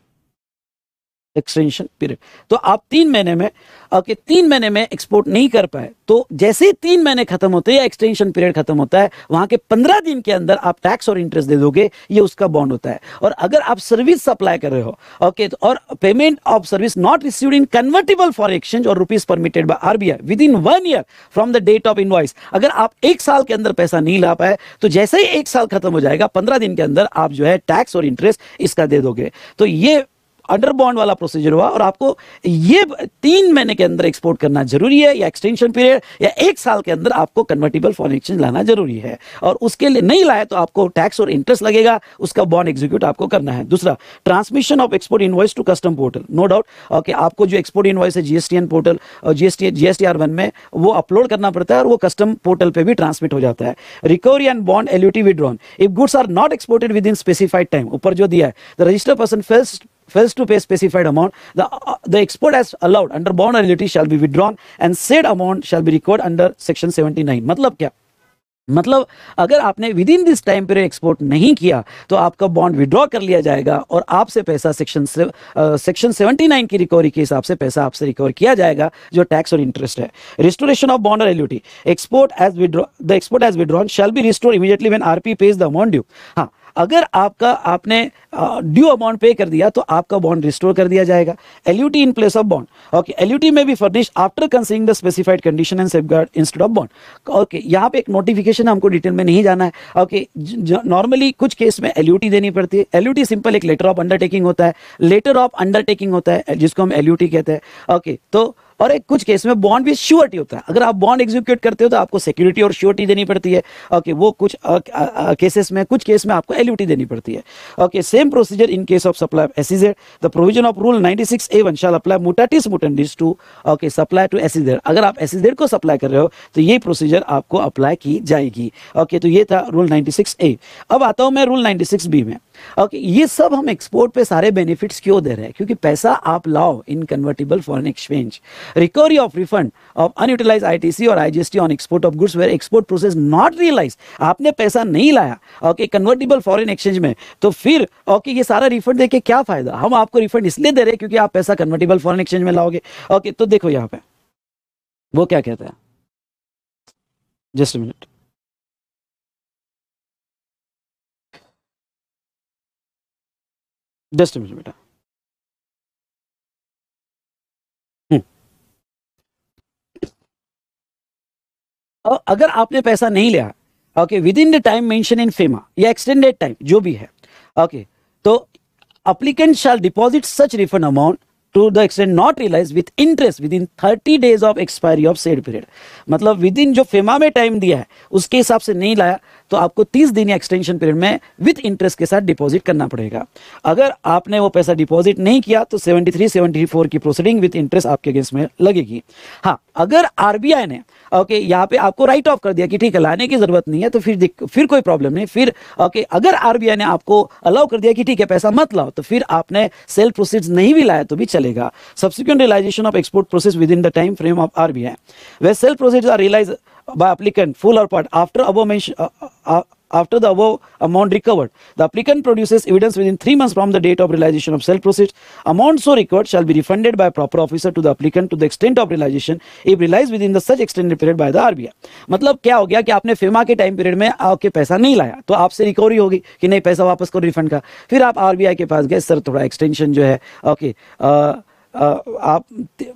[SPEAKER 1] एक्सटेंशन पीरियड तो आप तीन महीने में आपके तीन महीने में एक्सपोर्ट नहीं कर पाए तो जैसे ही तीन महीने खत्म होते हैं या एक्सटेंशन पीरियड खत्म होता है वहां के पंद्रह दिन के अंदर आप टैक्स और इंटरेस्ट दे दोगे ये उसका बॉन्ड होता है और अगर आप सर्विस सप्लाई कर रहे हो ओके तो और payment of service not receive in convertible for exchange और rupees permitted by RBI within one year from the date of invoice अगर आप एक साल के अंदर पैसा नहीं ला पाए तो जैसे ही एक साल खत्म हो जाएगा पंद्रह दिन के अंदर आप जो है टैक्स और इंटरेस्ट इसका दे दोगे तो ये अंडर बॉन्ड वाला प्रोसीजर हुआ और आपको ये तीन महीने के अंदर एक्सपोर्ट करना जरूरी है या एक्सटेंशन पीरियड या एक साल के अंदर आपको कन्वर्टेबल फॉरन एक्सचेंज लाना जरूरी है और उसके लिए नहीं लाए तो आपको टैक्स और इंटरेस्ट लगेगा उसका बॉन्ड एग्जीक्यूट आपको करना है दूसरा transmission of export invoice to custom portal no doubt okay आपको जो एक्सपोर्ट इन्वाइस है जीएसटीएन पोर्टल और जीएसटी जीएसटी आर वन में वो अपलोड करना पड़ता है और वो कस्टम पोर्टल पर भी ट्रांसमिट हो जाता है recovery and bond LUT withdrawn if goods are not exported within specified time ऊपर जो दिया है रजिस्टर पर्सन फेस्ट fails to pay specified amount, the, uh, uh, the export as allowed under bond liability shall be withdrawn and said amount shall be recorded under section 79. मतलब क्या मतलब अगर आपने within this time period export नहीं किया तो आपका bond withdraw कर लिया जाएगा और आपसे पैसा सेक्शन से, सेक्शन uh, 79 की रिकवरी के हिसाब से पैसा आपसे रिकवर किया जाएगा जो टैक्स और इंटरेस्ट है रिस्टोरेशन ऑफ बॉन्ड और LUT export as withdraw the export as withdrawn shall be restore immediately when RP pays the amount due हाँ अगर आपका आपने ड्यू अमाउंट पे कर दिया तो आपका बॉन्ड रिस्टोर कर दिया जाएगा LUT in place of bond okay LUT में भी फर्निश आफ्टर कंसिंग the specified condition and safeguard instead of bond okay यहाँ पे एक नोटिफिकेशन हमको डिटेल में नहीं जाना है ओके नॉर्मली कुछ केस में एलयूटी देनी पड़ती है एलयूटी सिंपल एक लेटर ऑफ अंडरटेकिंग होता है लेटर ऑफ अंडरटेकिंग होता है जिसको हम एलयूटी कहते हैं ओके तो और एक कुछ केस में बॉन्ड भी श्योरिटी होता है अगर आप बॉन्ड एग्जीक्यूट करते हो तो आपको सिक्योरिटी और श्योरिटी देनी पड़ती है ओके वो कुछ केसेस में कुछ केस में आपको एल्यूटी देनी पड़ती है okay same procedure in case of supply of the provision of rule ninety six A one shall apply mutatis mutandis to okay supply to SEZ अगर आप एसीजेड e को सप्लाई कर रहे हो तो ये प्रोसीजर आपको अप्लाई की जाएगी ओके तो ये था रूल सिक्स ए अब आता हूँ मैं रूल सिक्स बी में ओके ये सब हम एक्सपोर्ट पे सारे बेनिफिट्स क्यों दे रहे हैं क्योंकि पैसा आप लाओ in convertible foreign exchange recovery of refund of unutilise ITC और IGST on export of goods where export process not realise आपने पैसा नहीं लाया ओके कन्वर्टेबल फॉरेन एक्सचेंज में तो फिर ओके ये सारा रिफंड देके क्या फायदा हम आपको रिफंड इसलिए दे रहे हैं क्योंकि आप पैसा कन्वर्टेबल फॉरन एक्सचेंज में लाओगे ओके तो देखो यहाँ पे वो क्या कहता है जस्ट मिनट दस मिनट बेटा हम्म। और अगर आपने पैसा नहीं लिया okay with in the time mention in FEMA या एक्सटेंडेड टाइम जो भी है ओके तो applicant shall deposit such refund amount to the extend not realise with interest within thirty days of expiry of said period मतलब within जो FEMA में time दिया है उसके हिसाब से नहीं लाया तो आपको तीस दिन या एक्सटेंशन पीरियड में विथ इंटरेस्ट के साथ डिपॉजिट करना पड़ेगा अगर आपने वो पैसा डिपॉजिट नहीं किया तो सेवेंटी 74 की प्रोसीडिंग विथ इंटरेस्ट आपके अगेंस्ट में लगेगी हाँ अगर आरबीआई ने ओके यहाँ पे आपको राइट ऑफ कर दिया कि ठीक है लाने की जरूरत नहीं है तो फिर फिर कोई प्रॉब्लम नहीं फिर ओके अगर आरबीआई ने आपको अलाउ कर दिया कि ठीक है पैसा मत लाओ तो फिर आपने सेल प्रोसीड नहीं भी लाया तो भी चलेगा subsequent realisation of export process with in the time frame of RBI way sale proceed are realise by applicant, full or part, after above mention, uh, uh, after the above amount recovered. The applicant produces evidence within 3 months from the date of realization of sale proceeds. Amount so recovered shall be refunded by proper officer to the applicant to the extent of realization if realized within the such extended period by the RBI. matlab kya ho gaya ki aapne FEMA ke time period mein aapke paisa nahi laya to आपसे recovery होगी कि नहीं पैसा वापस करो refund का फिर आप आरबीआई के पास गए सर थोड़ा एक्सटेंशन जो है ओके okay, आप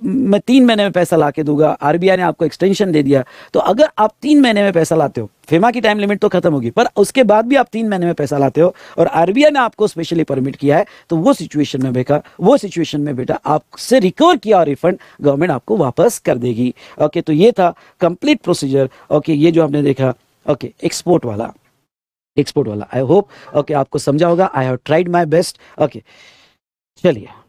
[SPEAKER 1] मैं तीन महीने में पैसा ला के दूंगा आरबीआई ने आपको एक्सटेंशन दे दिया तो अगर आप तीन महीने में पैसा लाते हो फेमा की टाइम लिमिट तो खत्म होगी पर उसके बाद भी आप तीन महीने में पैसा लाते हो और आरबीआई ने आपको स्पेशली परमिट किया है तो वो सिचुएशन में बेटा वो सिचुएशन में बेटा आपसे रिकवर किया और रिफंड गवर्नमेंट आपको वापस कर देगी ओके तो ये था कंप्लीट प्रोसीजर ओके ये जो आपने देखा ओके एक्सपोर्ट वाला एक्सपोर्ट वाला आई होप ओके आपको समझा होगा I have tried my best okay चलिए